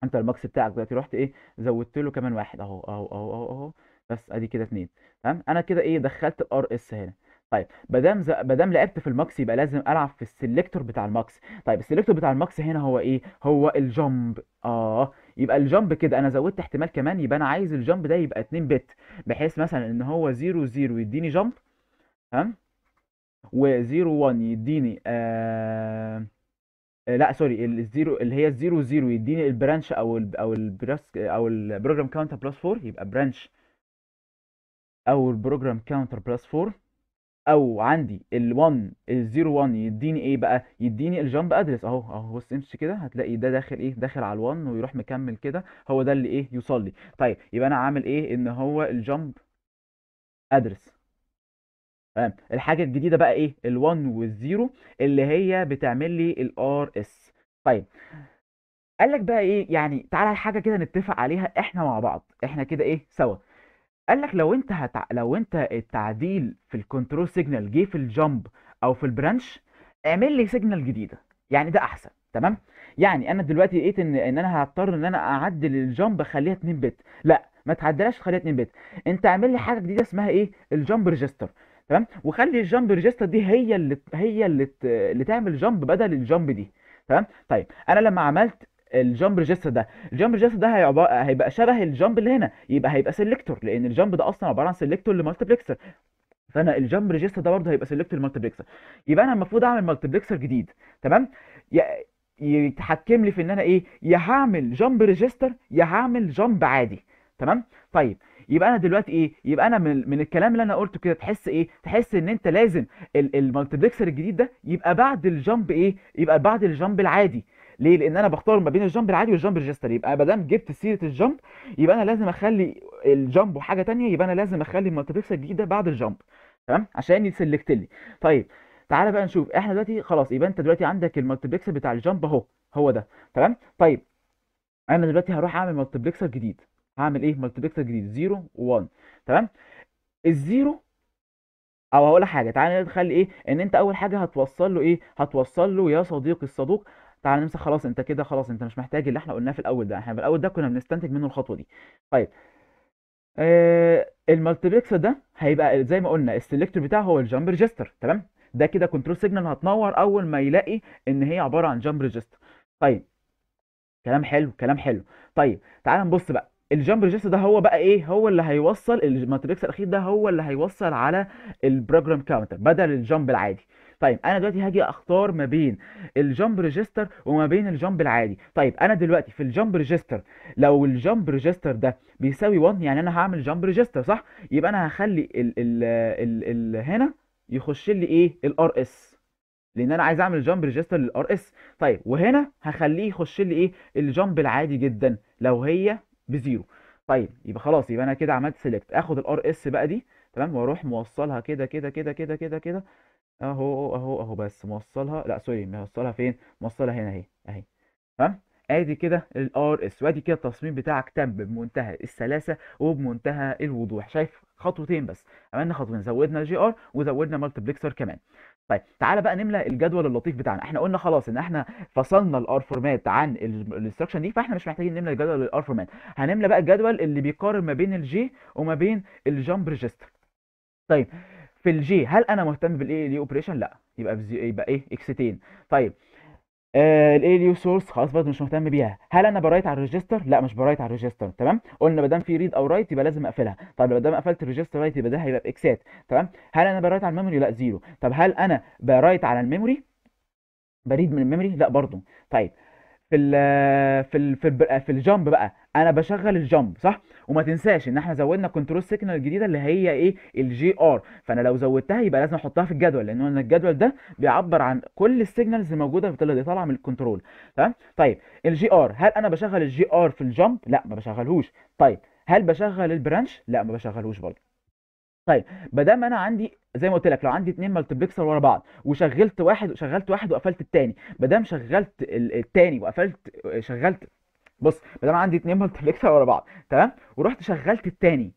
انت الماكس بتاعك دلوقتي رحت ايه زودت له كمان واحد اهو اهو اهو اهو اهو بس ادي كده اتنين تمام انا كده ايه دخلت الار اس هنا طيب مادام ز... مادام لعبت في الماكس يبقى لازم العب في السلكتور بتاع الماكس طيب السلكتور بتاع الماكس هنا هو ايه هو الجامب اه يبقى الجامب كده انا زودت احتمال كمان يبقى انا عايز الجامب ده يبقى 2 بت بحيث مثلا ان هو 0 0 يديني جامب تمام و 0 1 يديني آه آه، لا سوري الزيرو اللي هي الزيرو زيرو يديني البرانش او الـ او البرس او البروجرام كاونتر بلس 4 يبقى برانش او البروجرام كاونتر بلس 4 او عندي ال1 ال01 يديني ايه بقى يديني الجامب ادرس اهو اهو بص امشي كده هتلاقي ده داخل ايه داخل على ال1 ويروح مكمل كده هو ده اللي ايه يوصل لي طيب يبقى انا عامل ايه ان هو الجامب ادرس تمام الحاجه الجديده بقى ايه ال1 وال0 اللي هي بتعمل لي الار اس طيب قال لك بقى ايه يعني تعالى حاجه كده نتفق عليها احنا مع بعض احنا كده ايه سوا قال لك لو انت هتع... لو انت التعديل في الكنترول سيجنال جه في الجامب او في البرانش اعمل لي سيجنال جديده يعني ده احسن تمام يعني انا دلوقتي لقيت ان ان انا هضطر ان انا اعدل الجامب اخليها 2 بت لا ما تعدلهاش خليها 2 بت انت اعمل لي آه. حاجه جديده اسمها ايه الجامب ريجستر تمام وخلي الجامب ريجستر دي هي اللي هي اللي اللي تعمل جامب بدل الجامب دي تمام طيب انا لما عملت الجامب ريجستر ده الجامب ريجستر ده هيبقى هيبقى شبه الجامب اللي هنا يبقى هيبقى سيلكتور لان الجامب ده اصلا عباره عن سيلكتور لمالتيبلكسر فانا الجامب ريجستر ده برضه هيبقى سيلكتور لمالتيبلكسر يبقى انا المفروض اعمل مالتيبلكسر جديد تمام يتحكم لي في ان انا ايه يا هعمل جامب ريجستر يا هعمل جامب عادي تمام طيب يبقى انا دلوقتي ايه يبقى انا من, من الكلام اللي انا قلته كده تحس ايه تحس ان انت لازم المالتيبلكسر الجديد ده يبقى بعد الجامب ايه يبقى بعد الجامب العادي ليه لان انا بختار ما بين الجامب العادي والجامب ريجستر يبقى ما دام جبت سيره الجامب يبقى انا لازم اخلي الجامب وحاجه ثانيه يبقى انا لازم اخلي المالتيبلكسر الجديد ده بعد الجامب تمام عشان يسلكت لي طيب تعالى بقى نشوف احنا دلوقتي خلاص يبقى انت دلوقتي عندك المالتيبلكسر بتاع الجامب اهو هو ده تمام طيب انا دلوقتي هروح اعمل مالتيبلكسر جديد هعمل ايه مالتيبلكسر جديد 0 و1 تمام الزيرو او هقول حاجه تعالى نخلي ايه ان انت اول حاجه هتوصل له ايه هتوصل له يا صديقي الصدوق تعالى نمسح خلاص انت كده خلاص انت مش محتاج اللي احنا قلناه في الاول ده احنا في الاول ده كنا بنستنتج منه الخطوه دي طيب آه المالتيبلكسر ده هيبقى زي ما قلنا السلكتور بتاعه هو الجامب ريجستر تمام ده كده كنترول سيجنال هتنور اول ما يلاقي ان هي عباره عن جامب ريجستر طيب كلام حلو كلام حلو طيب تعالى نبص بقى الجامب ريجست ده هو بقى ايه هو اللي هيوصل الماتريكس الاخير ده هو اللي هيوصل على البروجرام كاونتر بدل الجامب العادي طيب انا دلوقتي هاجي اختار ما بين الجامب ريجستر وما بين الجامب العادي طيب انا دلوقتي في الجامب ريجستر لو الجامب ريجستر ده بيساوي 1 يعني انا هعمل جامب ريجستر صح يبقى انا هخلي ال ال الـ الـ هنا يخش لي ايه الار اس لان انا عايز اعمل جامب ريجستر للار اس طيب وهنا هخليه يخش لي ايه الجامب العادي جدا لو هي بزيرو طيب يبقى خلاص يبقى انا كده عملت سيلكت اخد الار اس بقى دي تمام واروح موصلها كده كده كده كده كده كده اهو اهو اهو بس موصلها لا سوري موصلها فين موصلها هنا اهي اهي تمام ادي كده الار اس وادي كده التصميم بتاعك تم بمنتهى السلاسه وبمنتهى الوضوح شايف خطوتين بس عملنا خطوتين زودنا الجي ار وزودنا مالتبلكسر كمان طيب تعالى بقى نملى الجدول اللطيف بتاعنا احنا قلنا خلاص ان احنا فصلنا الار فورمات عن الانستراكشن دي فاحنا مش محتاجين نملى الجدول الار فورمات هنملى بقى الجدول اللي بيقارن ما بين الجي وما بين الجامب ريجستر طيب في الجي هل انا مهتم بالاي ليه اوبريشن لا يبقى يبقى ايه اكستين طيب آه، الاليو سورس خلاص برضه مش مهتم بيها هل انا برايت على الريجستر لا مش برايت على الريجستر تمام قلنا ما دام في ريد او رايت يبقى لازم اقفلها طب ما دام قفلت الريجستر رايت يبقى ده هيبقى باكسات تمام هل انا برايت على الميموري لا زيرو طب هل انا برايت على الميموري بريد من الميموري لا برضه طيب في ال في ال في, الـ في الجامب بقى انا بشغل الجامب صح وما تنساش ان احنا زودنا كنترول سيجنال الجديده اللي هي ايه الجي ار فانا لو زودتها يبقى لازم احطها في الجدول لان الجدول ده بيعبر عن كل السيجنالز الموجوده بالطريقه اللي طالعه من الكنترول تمام طيب الجي ار هل انا بشغل الجي ار في الجامب لا ما بشغلهوش طيب هل بشغل البرانش لا ما بشغلهوش برضه طيب ما دام انا عندي زي ما قلت لك لو عندي اثنين مالتبلكسر ورا بعض وشغلت واحد شغلت واحد وقفلت الثاني ما دام شغلت الثاني وقفلت شغلت بص ما دام عندي اثنين مالتبلكسر ورا بعض تمام ورحت شغلت الثاني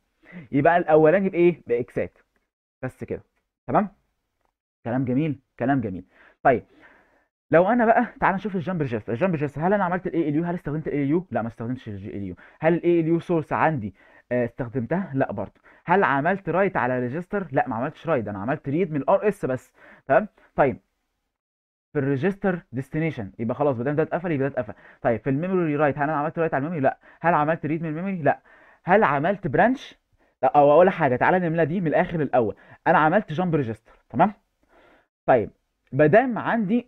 يبقى الاولاني بايه؟ باكسات بس كده تمام؟ كلام جميل كلام جميل طيب لو انا بقى تعال نشوف الجامب جيست الجامب جيست هل انا عملت الاي ال يو هل استخدمت الاي ال يو لا ما استخدمتش الاي ال يو هل الاي ال يو سورس عندي آه، استخدمتها لا برضه هل عملت رايت على ريجستر لا ما عملتش رايت انا عملت ريد من الار اس بس تمام طيب في الريجستر ديستنيشن يبقى خلاص ما ده اتقفل يبقى ده اتقفل طيب في الميموري رايت هل انا عملت رايت على الميموري لا هل عملت ريد من الميموري لا هل عملت برانش لا او اول حاجه تعالى نملا دي من الاخر الاول انا عملت جامب ريجستر تمام طيب ما دام عندي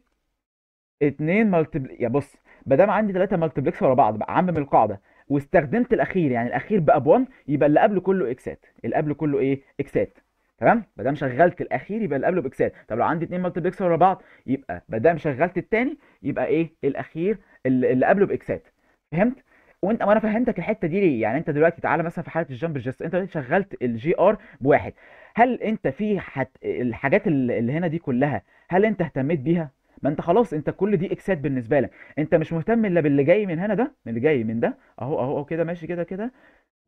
اتنين مالتيبل يا بص ما دام عندي ثلاثه ملتبلكس ورا بعض بقى عمم القاعده واستخدمت الاخير يعني الاخير بقى ب1 يبقى اللي قبله كله اكسات اللي قبله كله ايه اكسات تمام ما دام شغلت الاخير يبقى اللي قبله باكسات طب لو عندي مالتي مالتيبلكسر ورا بعض يبقى ما دام شغلت الثاني يبقى ايه الاخير اللي قبله باكسات فهمت وانت وانا فهمتك الحته دي ليه يعني انت دلوقتي تعالى مثلا في حاله الجامب جست انت دلوقتي شغلت الجي ار بواحد هل انت في حت... الحاجات اللي هنا دي كلها هل انت اهتميت بيها ما انت خلاص انت كل دي اكسات بالنسبه لك انت مش مهتم الا باللي جاي من هنا ده من اللي جاي من ده اهو اهو اهو كده ماشي كده كده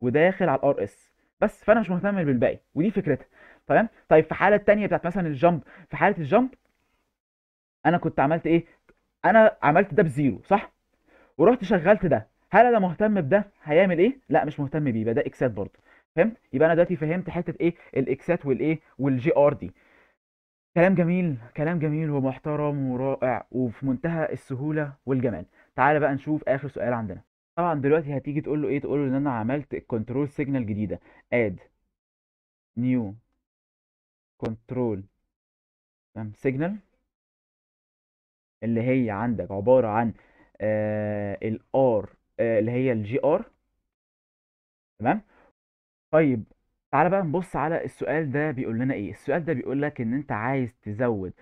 وداخل على الار اس بس فانا مش مهتم بالباقي ودي فكرتها تمام طيب في الحاله الثانيه بتاعت مثلا الجامب في حاله الجامب انا كنت عملت ايه انا عملت ده بزيرو صح ورحت شغلت ده هل انا مهتم بده هيعمل ايه لا مش مهتم بيه يبقى ده اكسات برضه فهمت يبقى انا دلوقتي فهمت حته ايه الاكسات والايه والجي ار دي كلام جميل كلام جميل ومحترم ورائع وفي منتهى السهولة والجمال تعالى بقى نشوف آخر سؤال عندنا طبعا دلوقتي هتيجي تقول له ايه تقول له ان انا عملت كنترول سيجنال جديدة اد نيو كنترول سيجنال اللي هي عندك عبارة عن آه، الار آه، اللي هي الجي ار تمام طيب تعالى بقى نبص على السؤال ده بيقول لنا ايه السؤال ده بيقول لك ان انت عايز تزود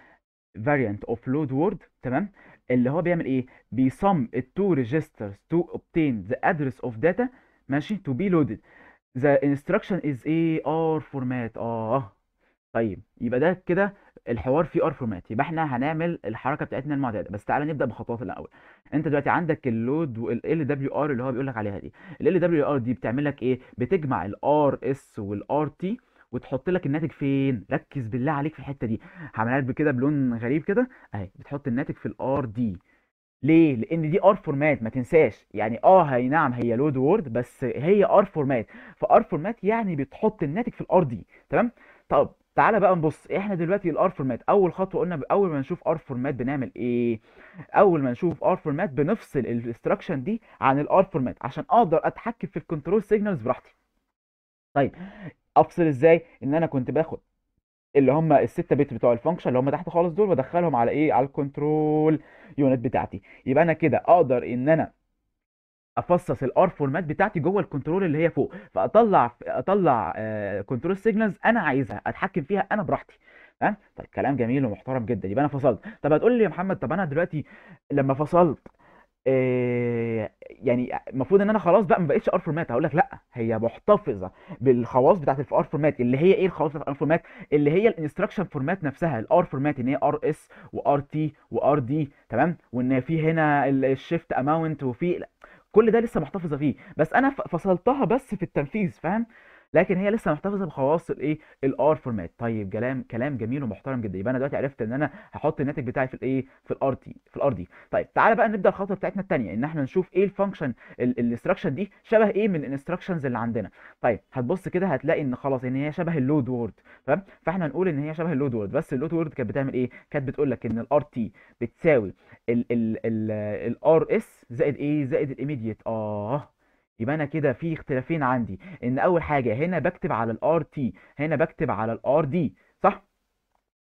variant of load word تمام اللي هو بيعمل ايه بيصم التو registers to obtain the address of data ماشي to be loaded the instruction is a ار format اه طيب يبقى ده كده الحوار فيه ار فورمات يبقى احنا هنعمل الحركه بتاعتنا المعتاده بس تعالى نبدا بخطوات الاول انت دلوقتي عندك اللود والال دبليو ار اللي هو بيقول لك عليها دي ال دبليو ار دي بتعمل لك ايه بتجمع الار اس والار تي وتحط لك الناتج فين ركز بالله عليك في الحته دي هعملها لك كده بلون غريب كده اهي بتحط الناتج في الار دي ليه؟ لان دي ار فورمات ما تنساش يعني اه هي نعم هي لود وورد بس هي ار فورمات فار فورمات يعني بتحط الناتج في الار دي تمام؟ طب تعالى بقى نبص احنا دلوقتي الار فورمات اول خطوه قلنا اول ما نشوف ار فورمات بنعمل ايه اول ما نشوف ار فورمات بنفصل الاستراكشن دي عن الار فورمات عشان اقدر اتحكم في الكنترول سيجنالز براحتي طيب افصل ازاي ان انا كنت باخد اللي هم الستة بت بتوع الفانكشن اللي هم تحت خالص دول وادخلهم على ايه على الكنترول يونت بتاعتي يبقى انا كده اقدر ان انا افصص الار فورمات بتاعتي جوه الكنترول اللي هي فوق فاطلع اطلع كنترول آه، سيجنالز انا عايزها اتحكم فيها انا براحتي تمام طيب كلام جميل ومحترم جدا يبقى انا فصلت طب هتقول لي يا محمد طب انا دلوقتي لما فصلت آه، يعني المفروض ان انا خلاص بقى ما بقتش ار فورمات هقول لك لا هي محتفظه بالخواص بتاعت الار فورمات اللي هي ايه الخواص بتاعت الار فورمات اللي هي الانستراكشن فورمات نفسها الار فورمات ان هي ار اس وار تي وار دي تمام وان في هنا الشيفت اماونت وفي كل ده لسه محتفظه فيه بس انا فصلتها بس في التنفيذ فاهم لكن هي لسه محتفظه بخواص الايه الار فورمات طيب كلام كلام جميل ومحترم جدا يبقى انا دلوقتي عرفت ان انا هحط الناتج بتاعي في الايه في الار تي في الار دي طيب تعالى بقى نبدا الخطوه بتاعتنا الثانيه ان احنا نشوف ايه الفانكشن الانستراكشن دي شبه ايه من الانستراكشنز اللي عندنا طيب هتبص كده هتلاقي ان خلاص ان هي شبه اللود وورد تمام فاحنا نقول ان هي شبه اللود وورد بس اللود وورد كانت بتعمل ايه كانت بتقول لك ان الار تي بتساوي الار اس زائد ايه زائد الايميديت اه يبقى انا كده في اختلافين عندي ان اول حاجه هنا بكتب على الار تي هنا بكتب على الار دي صح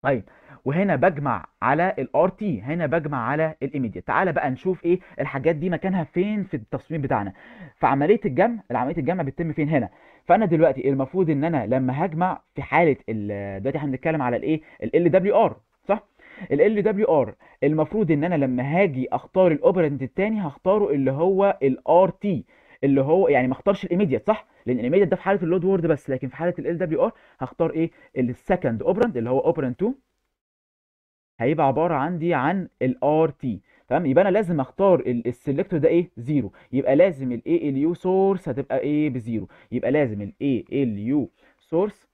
طيب وهنا بجمع على الار تي هنا بجمع على الايميديت تعالى بقى نشوف ايه الحاجات دي مكانها فين في التصميم بتاعنا فعمليه الجمع عمليه الجمع بتتم فين هنا فانا دلوقتي المفروض ان انا لما هجمع في حاله دلوقتي احنا بنتكلم على الايه ال ال دبليو ار صح ال دبليو ار المفروض ان انا لما هاجي اختار الاوبرنت الثاني هختاره اللي هو الار تي اللي هو يعني ما اختارش الايميديت صح لان الايميديت ده في حاله اللود وورد بس لكن في حاله ال دبليو ار هختار ايه السكند اوبرند اللي هو اوبرند 2 هيبقى عباره عندي عن الار تي تمام يبقى انا لازم اختار السلكتور ده ايه زيرو يبقى لازم الاي ال يو سورس هتبقى ايه بزيرو يبقى لازم الاي ال يو سورس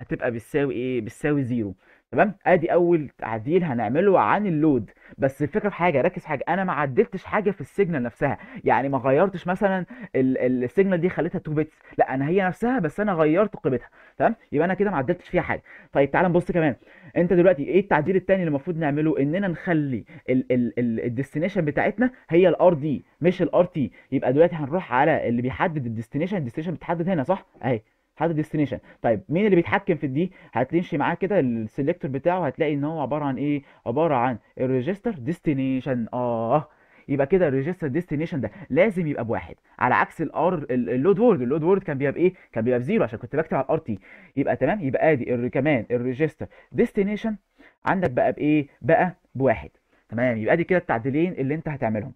هتبقى بتساوي ايه بتساوي زيرو تمام ادي اول تعديل هنعمله عن اللود بس الفكره في حاجه ركز في حاجه انا ما عدلتش حاجه في السيجنال نفسها يعني ما غيرتش مثلا السيجنال دي خليتها 2 بيتس لا انا هي نفسها بس انا غيرت قيمتها تمام يبقى انا كده ما عدلتش فيها حاجه طيب تعال نبص كمان انت دلوقتي ايه التعديل الثاني اللي المفروض نعمله اننا نخلي الديستنيشن بتاعتنا هي الار دي مش الار تي يبقى دلوقتي هنروح على اللي بيحدد الديستنيشن الديستنيشن بتحدد هنا صح اهي هذا ديستنيشن طيب مين اللي بيتحكم في دي هتمشي معاه كده السلكتور بتاعه هتلاقي ان هو عباره عن ايه عباره عن الريجستر ديستنيشن اه يبقى كده الريجستر ديستنيشن ده لازم يبقى بواحد على عكس الار اللود وورد اللود وورد كان بيبقى بايه كان بيبقى بزيرو عشان كنت بكتب على الار تي يبقى تمام يبقى ادي كمان الريجستر ديستنيشن عندك بقى بايه بقى بواحد تمام يبقى ادي كده التعديلين اللي انت هتعملهم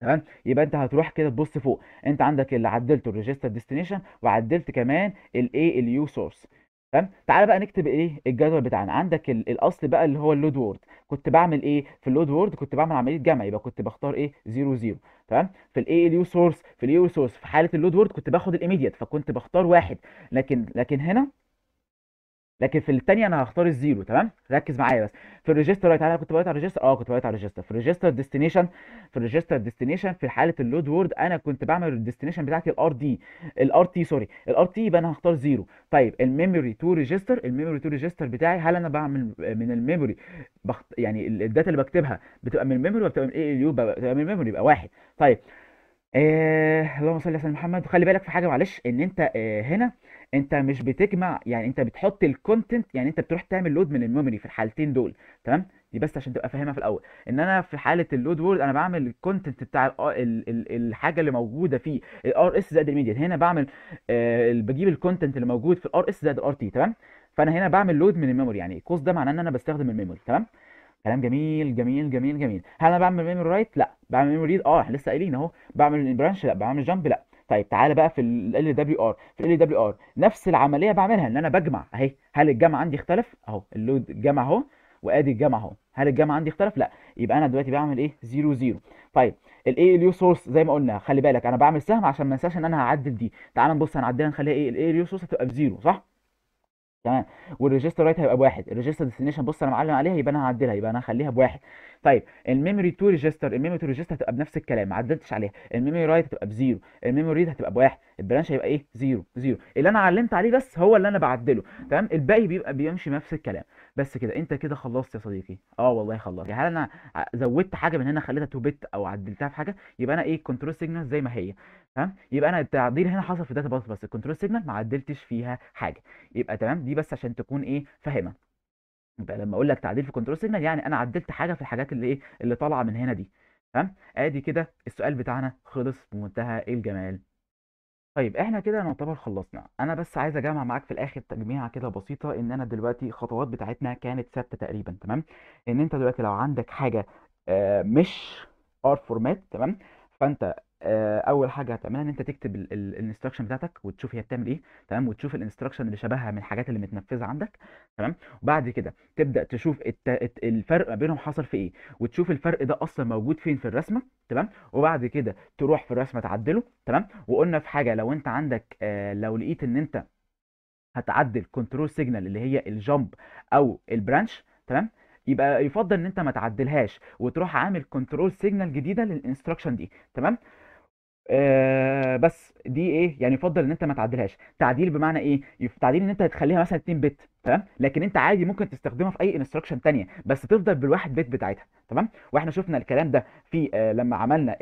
تمام يبقى انت هتروح كده تبص فوق انت عندك اللي عدلته الريجستر ديستنيشن وعدلت كمان الاي اليو سورس تمام تعالى بقى نكتب ايه الجدول بتاعنا عندك الاصل بقى اللي هو اللود وورد كنت بعمل ايه في اللود وورد كنت بعمل عمليه جمع يبقى كنت بختار ايه 0 0 تمام في الاي اليو سورس في اليو سورس e، في حاله اللود وورد كنت باخد الايميديت فكنت بختار واحد لكن لكن هنا لكن في الثانيه انا هختار الزيرو تمام ركز معايا بس في الريجستر رايت انا كنت بقيت على الريجستر اه كنت بقيت على الريجستر في الريجستر ديستنيشن في الريجستر ديستنيشن في حاله اللود وورد انا كنت بعمل الديستنيشن بتاعتي الار دي الار تي سوري الار تي يبقى انا هختار زيرو طيب الميموري تو ريجستر الميموري تو ريجستر بتاعي هل انا بعمل من الميموري بخت... يعني الداتا اللي بكتبها بتبقى من الميموري ولا بتبقى من اي اليو بتبقى من الميموري يبقى واحد طيب آه، اللهم صل على سيدنا محمد خلي بالك في حاجه معلش ان انت آه، هنا انت مش بتجمع يعني انت بتحط الكونتنت يعني انت بتروح تعمل لود من الميموري في الحالتين دول تمام دي بس عشان تبقى فاهمها في الاول ان انا في حاله اللود وورد انا بعمل الكونتنت بتاع الـ آه، الـ الـ الحاجه اللي موجوده في الار اس زائد الميديا هنا بعمل آه بجيب الكونتنت اللي موجود في الار اس زائد الار تي تمام فانا هنا بعمل لود من الميموري يعني الكوست ده معناه ان انا بستخدم الميموري تمام كلام جميل جميل جميل جميل هل انا بعمل ميموري رايت لا بعمل ميموري اه لسه قايلين اهو بعمل برانش لا بعمل جامب لا طيب تعالى بقى في ال دبليو ار في ال دبليو ار نفس العمليه بعملها ان انا بجمع اهي هل الجمع عندي اختلف اهو اللود الجمع اهو وادي الجمع اهو هل الجمع عندي اختلف لا يبقى انا دلوقتي بعمل ايه 0 0 طيب الاي اليو سورس زي ما قلنا خلي بالك انا بعمل سهم عشان ما انساش ان انا هعدل دي تعال نبص هنعدلها نخليها ايه الاي اليو سورس هتبقى بزيرو صح تمام والريجستر رايت هيبقى بواحد الريجستر ديستنيشن بص انا معلم عليها يبقى انا هعدلها يبقى انا هخليها بواحد طيب الميموري تو ريجستر الميموري تو ريجستر هتبقى بنفس الكلام ما عدلتش عليها الميموري رايت هتبقى بزيرو الميموري ريد هتبقى بواحد البرانش هيبقى ايه زيرو زيرو اللي انا علمت عليه بس هو اللي انا بعدله تمام الباقي بيبقى بيمشي نفس الكلام بس كده انت كده خلصت يا صديقي اه والله خلصت هل يعني انا زودت حاجه من هنا خليتها تو بت او عدلتها في حاجه يبقى انا ايه كنترول سيجنال زي ما هي تمام يبقى انا التعديل هنا حصل في الداتا باث بس الكنترول سيجنال ما عدلتش فيها حاجه يبقى تمام دي بس عشان تكون ايه فاهمه يبقى لما اقول لك تعديل في كنترول سيجنال يعني انا عدلت حاجه في الحاجات اللي ايه اللي طالعه من هنا دي تمام ادي كده السؤال بتاعنا خلص بمنتهى الجمال طيب إحنا كده نعتبر خلصنا، أنا بس عايز أجمّع معاك في الآخر تجميعة كده بسيطة إن أنا دلوقتي الخطوات بتاعتنا كانت ثابتة تقريبًا تمام، إن أنت دلوقتي لو عندك حاجة آه، مش R format تمام، فأنت آه، اول حاجه هتعملها ان انت تكتب الانستراكشن بتاعتك وتشوف هي بتعمل ايه تمام وتشوف الانستراكشن اللي شبهها من الحاجات اللي متنفذه عندك تمام وبعد كده تبدا تشوف الت... الفرق ما بينهم حصل في ايه وتشوف الفرق ده اصلا موجود فين في الرسمه تمام وبعد كده تروح في الرسمه تعدله تمام وقلنا في حاجه لو انت عندك آه لو لقيت ان انت هتعدل كنترول سيجنال اللي هي الجامب او البرانش تمام يبقى يفضل ان انت ما تعدلهاش وتروح عامل كنترول سيجنال جديده للانستراكشن دي تمام آه، بس دي ايه يعني يفضل ان انت ما تعدلهاش تعديل بمعنى ايه تعديل ان انت تخليها مثلا 2 بت تمام لكن انت عادي ممكن تستخدمها في اي انستراكشن ثانيه بس تفضل بالواحد بيت بتاعتها تمام واحنا شفنا الكلام ده في آه لما عملنا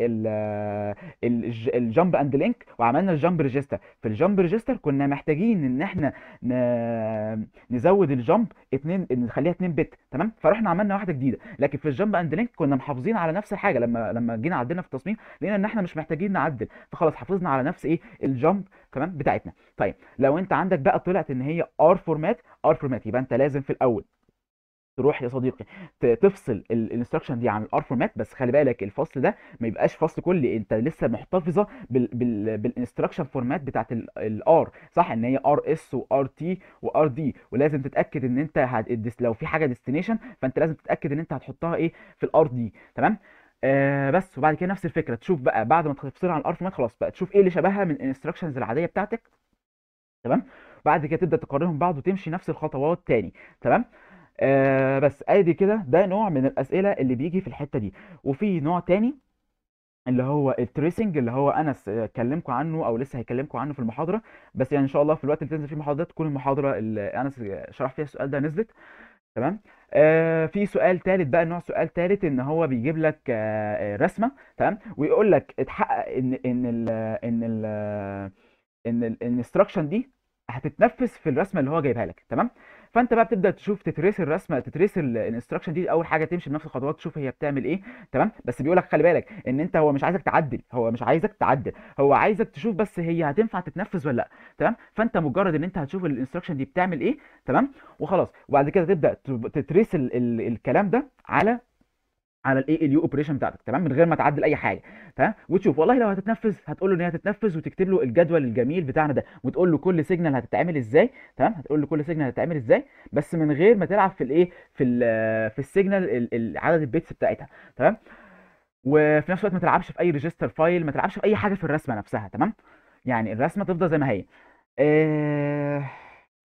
الجامب اند لينك وعملنا الجامب ريجستر في الجامب ريجستر كنا محتاجين ان احنا نزود الجامب اثنين نخليها اثنين بت تمام فرحنا عملنا واحده جديده لكن في الجامب اند لينك كنا محافظين على نفس الحاجه لما لما جينا عدلنا في التصميم لقينا ان احنا مش محتاجين نعدل فخلاص حافظنا على نفس ايه الجامب تمام بتاعتنا طيب لو انت عندك بقى طلعت ان هي ار فورمات ار فورمات يبقى انت لازم في الاول تروح يا صديقي تفصل الانستراكشن دي عن الار فورمات بس خلي بالك الفصل ده ما يبقاش فصل كلي انت لسه محتفظه بالانستراكشن فورمات بتاعت الار صح ان هي ار اس وار تي وار دي ولازم تتاكد ان انت لو في حاجه ديستنيشن فانت لازم تتاكد ان انت هتحطها ايه في الار دي تمام آه بس وبعد كده نفس الفكره تشوف بقى بعد ما تفصلها عن الار فورمات خلاص بقى تشوف ايه اللي شبهها من الانستراكشنز العاديه بتاعتك تمام بعد كده تبدا تقارنهم بعض وتمشي نفس الخطوات تاني تمام آه بس ادي كده ده نوع من الاسئله اللي بيجي في الحته دي وفي نوع تاني اللي هو التريسنج اللي هو انس كلمكم عنه او لسه هيكلمكم عنه في المحاضره بس يعني ان شاء الله في الوقت اللي تنزل فيه المحاضرات تكون المحاضره اللي انس شرح فيها السؤال ده نزلت تمام آه في سؤال ثالث بقى نوع سؤال ثالث ان هو بيجيب لك آه رسمه تمام ويقول لك اتحقق ان ان الـ ان ال ان الانستراكشن دي هتتنفذ في الرسمه اللي هو جايبها لك تمام فانت بقى بتبدا تشوف تتريس الرسمه تتريس الانستراكشن دي اول حاجه تمشي بنفس الخطوات تشوف هي بتعمل ايه تمام بس بيقول لك خلي بالك ان انت هو مش عايزك تعدل هو مش عايزك تعدل هو عايزك تشوف بس هي هتنفع تتنفذ ولا لا تمام فانت مجرد ان انت هتشوف الانستراكشن دي بتعمل ايه تمام وخلاص وبعد كده تبدا تتريس ال ال الكلام ده على على الاي ال يو اوبريشن بتاعتك تمام من غير ما تعدل اي حاجه تمام وتشوف والله لو هتتنفذ هتقول له ان هي هتتنفذ وتكتب له الجدول الجميل بتاعنا ده وتقول له كل سيجنال هتتعمل ازاي تمام هتقول له كل سيجنال هتتعمل ازاي بس من غير ما تلعب في الايه في الـ في السيجنال عدد البيتس بتاعتها تمام وفي نفس الوقت ما تلعبش في اي ريجستر فايل ما تلعبش في اي حاجه في الرسمه نفسها تمام يعني الرسمه تفضل زي ما هي إيه...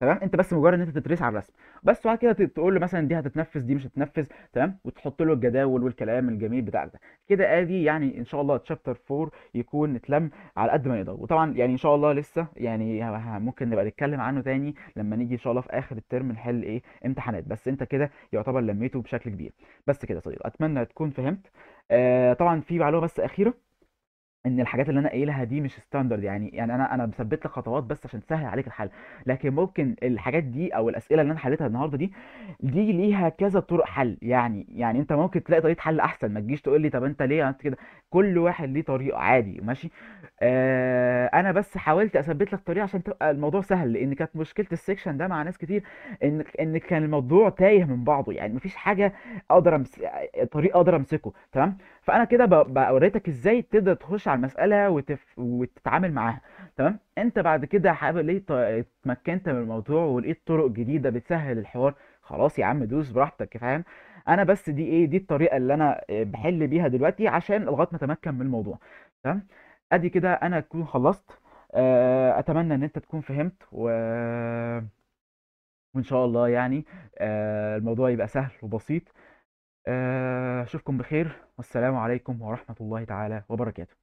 تمام انت بس مجرد ان انت تتريس على الرسم بس وبعد كده تقول له مثلا دي هتتنفذ دي مش هتتنفذ تمام وتحط له الجداول والكلام الجميل بتاع ده كده ادي يعني ان شاء الله تشابتر 4 يكون اتلم على قد ما يقدر وطبعا يعني ان شاء الله لسه يعني ممكن نبقى نتكلم عنه تاني لما نيجي ان شاء الله في اخر الترم نحل ايه امتحانات بس انت كده يعتبر لميته بشكل كبير بس كده يا صديقي اتمنى تكون فهمت آه طبعا في معلومه بس اخيره ان الحاجات اللي انا قايلها دي مش ستاندرد يعني يعني انا انا بثبت لك خطوات بس عشان تسهل عليك الحل لكن ممكن الحاجات دي او الاسئله اللي انا حليتها النهارده دي دي ليها كذا طرق حل يعني يعني انت ممكن تلاقي طريقه حل احسن ما تجيش تقول لي طب انت ليه عملت كده كل واحد ليه طريقه عادي ماشي آه انا بس حاولت اثبت لك طريقه عشان تبقى الموضوع سهل لان كانت مشكله السكشن ده مع ناس كتير ان ان كان الموضوع تايه من بعضه يعني مفيش حاجه اقدر أمس... طريق اقدر امسكه تمام فانا كده بوريتك ازاي تقدر تخش على المساله وتف... وتتعامل معاها تمام انت بعد كده حابب ليه اتمكنت من الموضوع ولقيت طرق جديده بتسهل الحوار خلاص يا عم دوس براحتك فاهم انا بس دي ايه دي الطريقه اللي انا آه، بحل بيها دلوقتي عشان لغايه ما اتمكن من الموضوع تمام ادي كده انا اكون خلصت آه، اتمنى ان انت تكون فهمت و وان شاء الله يعني آه، الموضوع يبقى سهل وبسيط اشوفكم بخير والسلام عليكم ورحمه الله تعالى وبركاته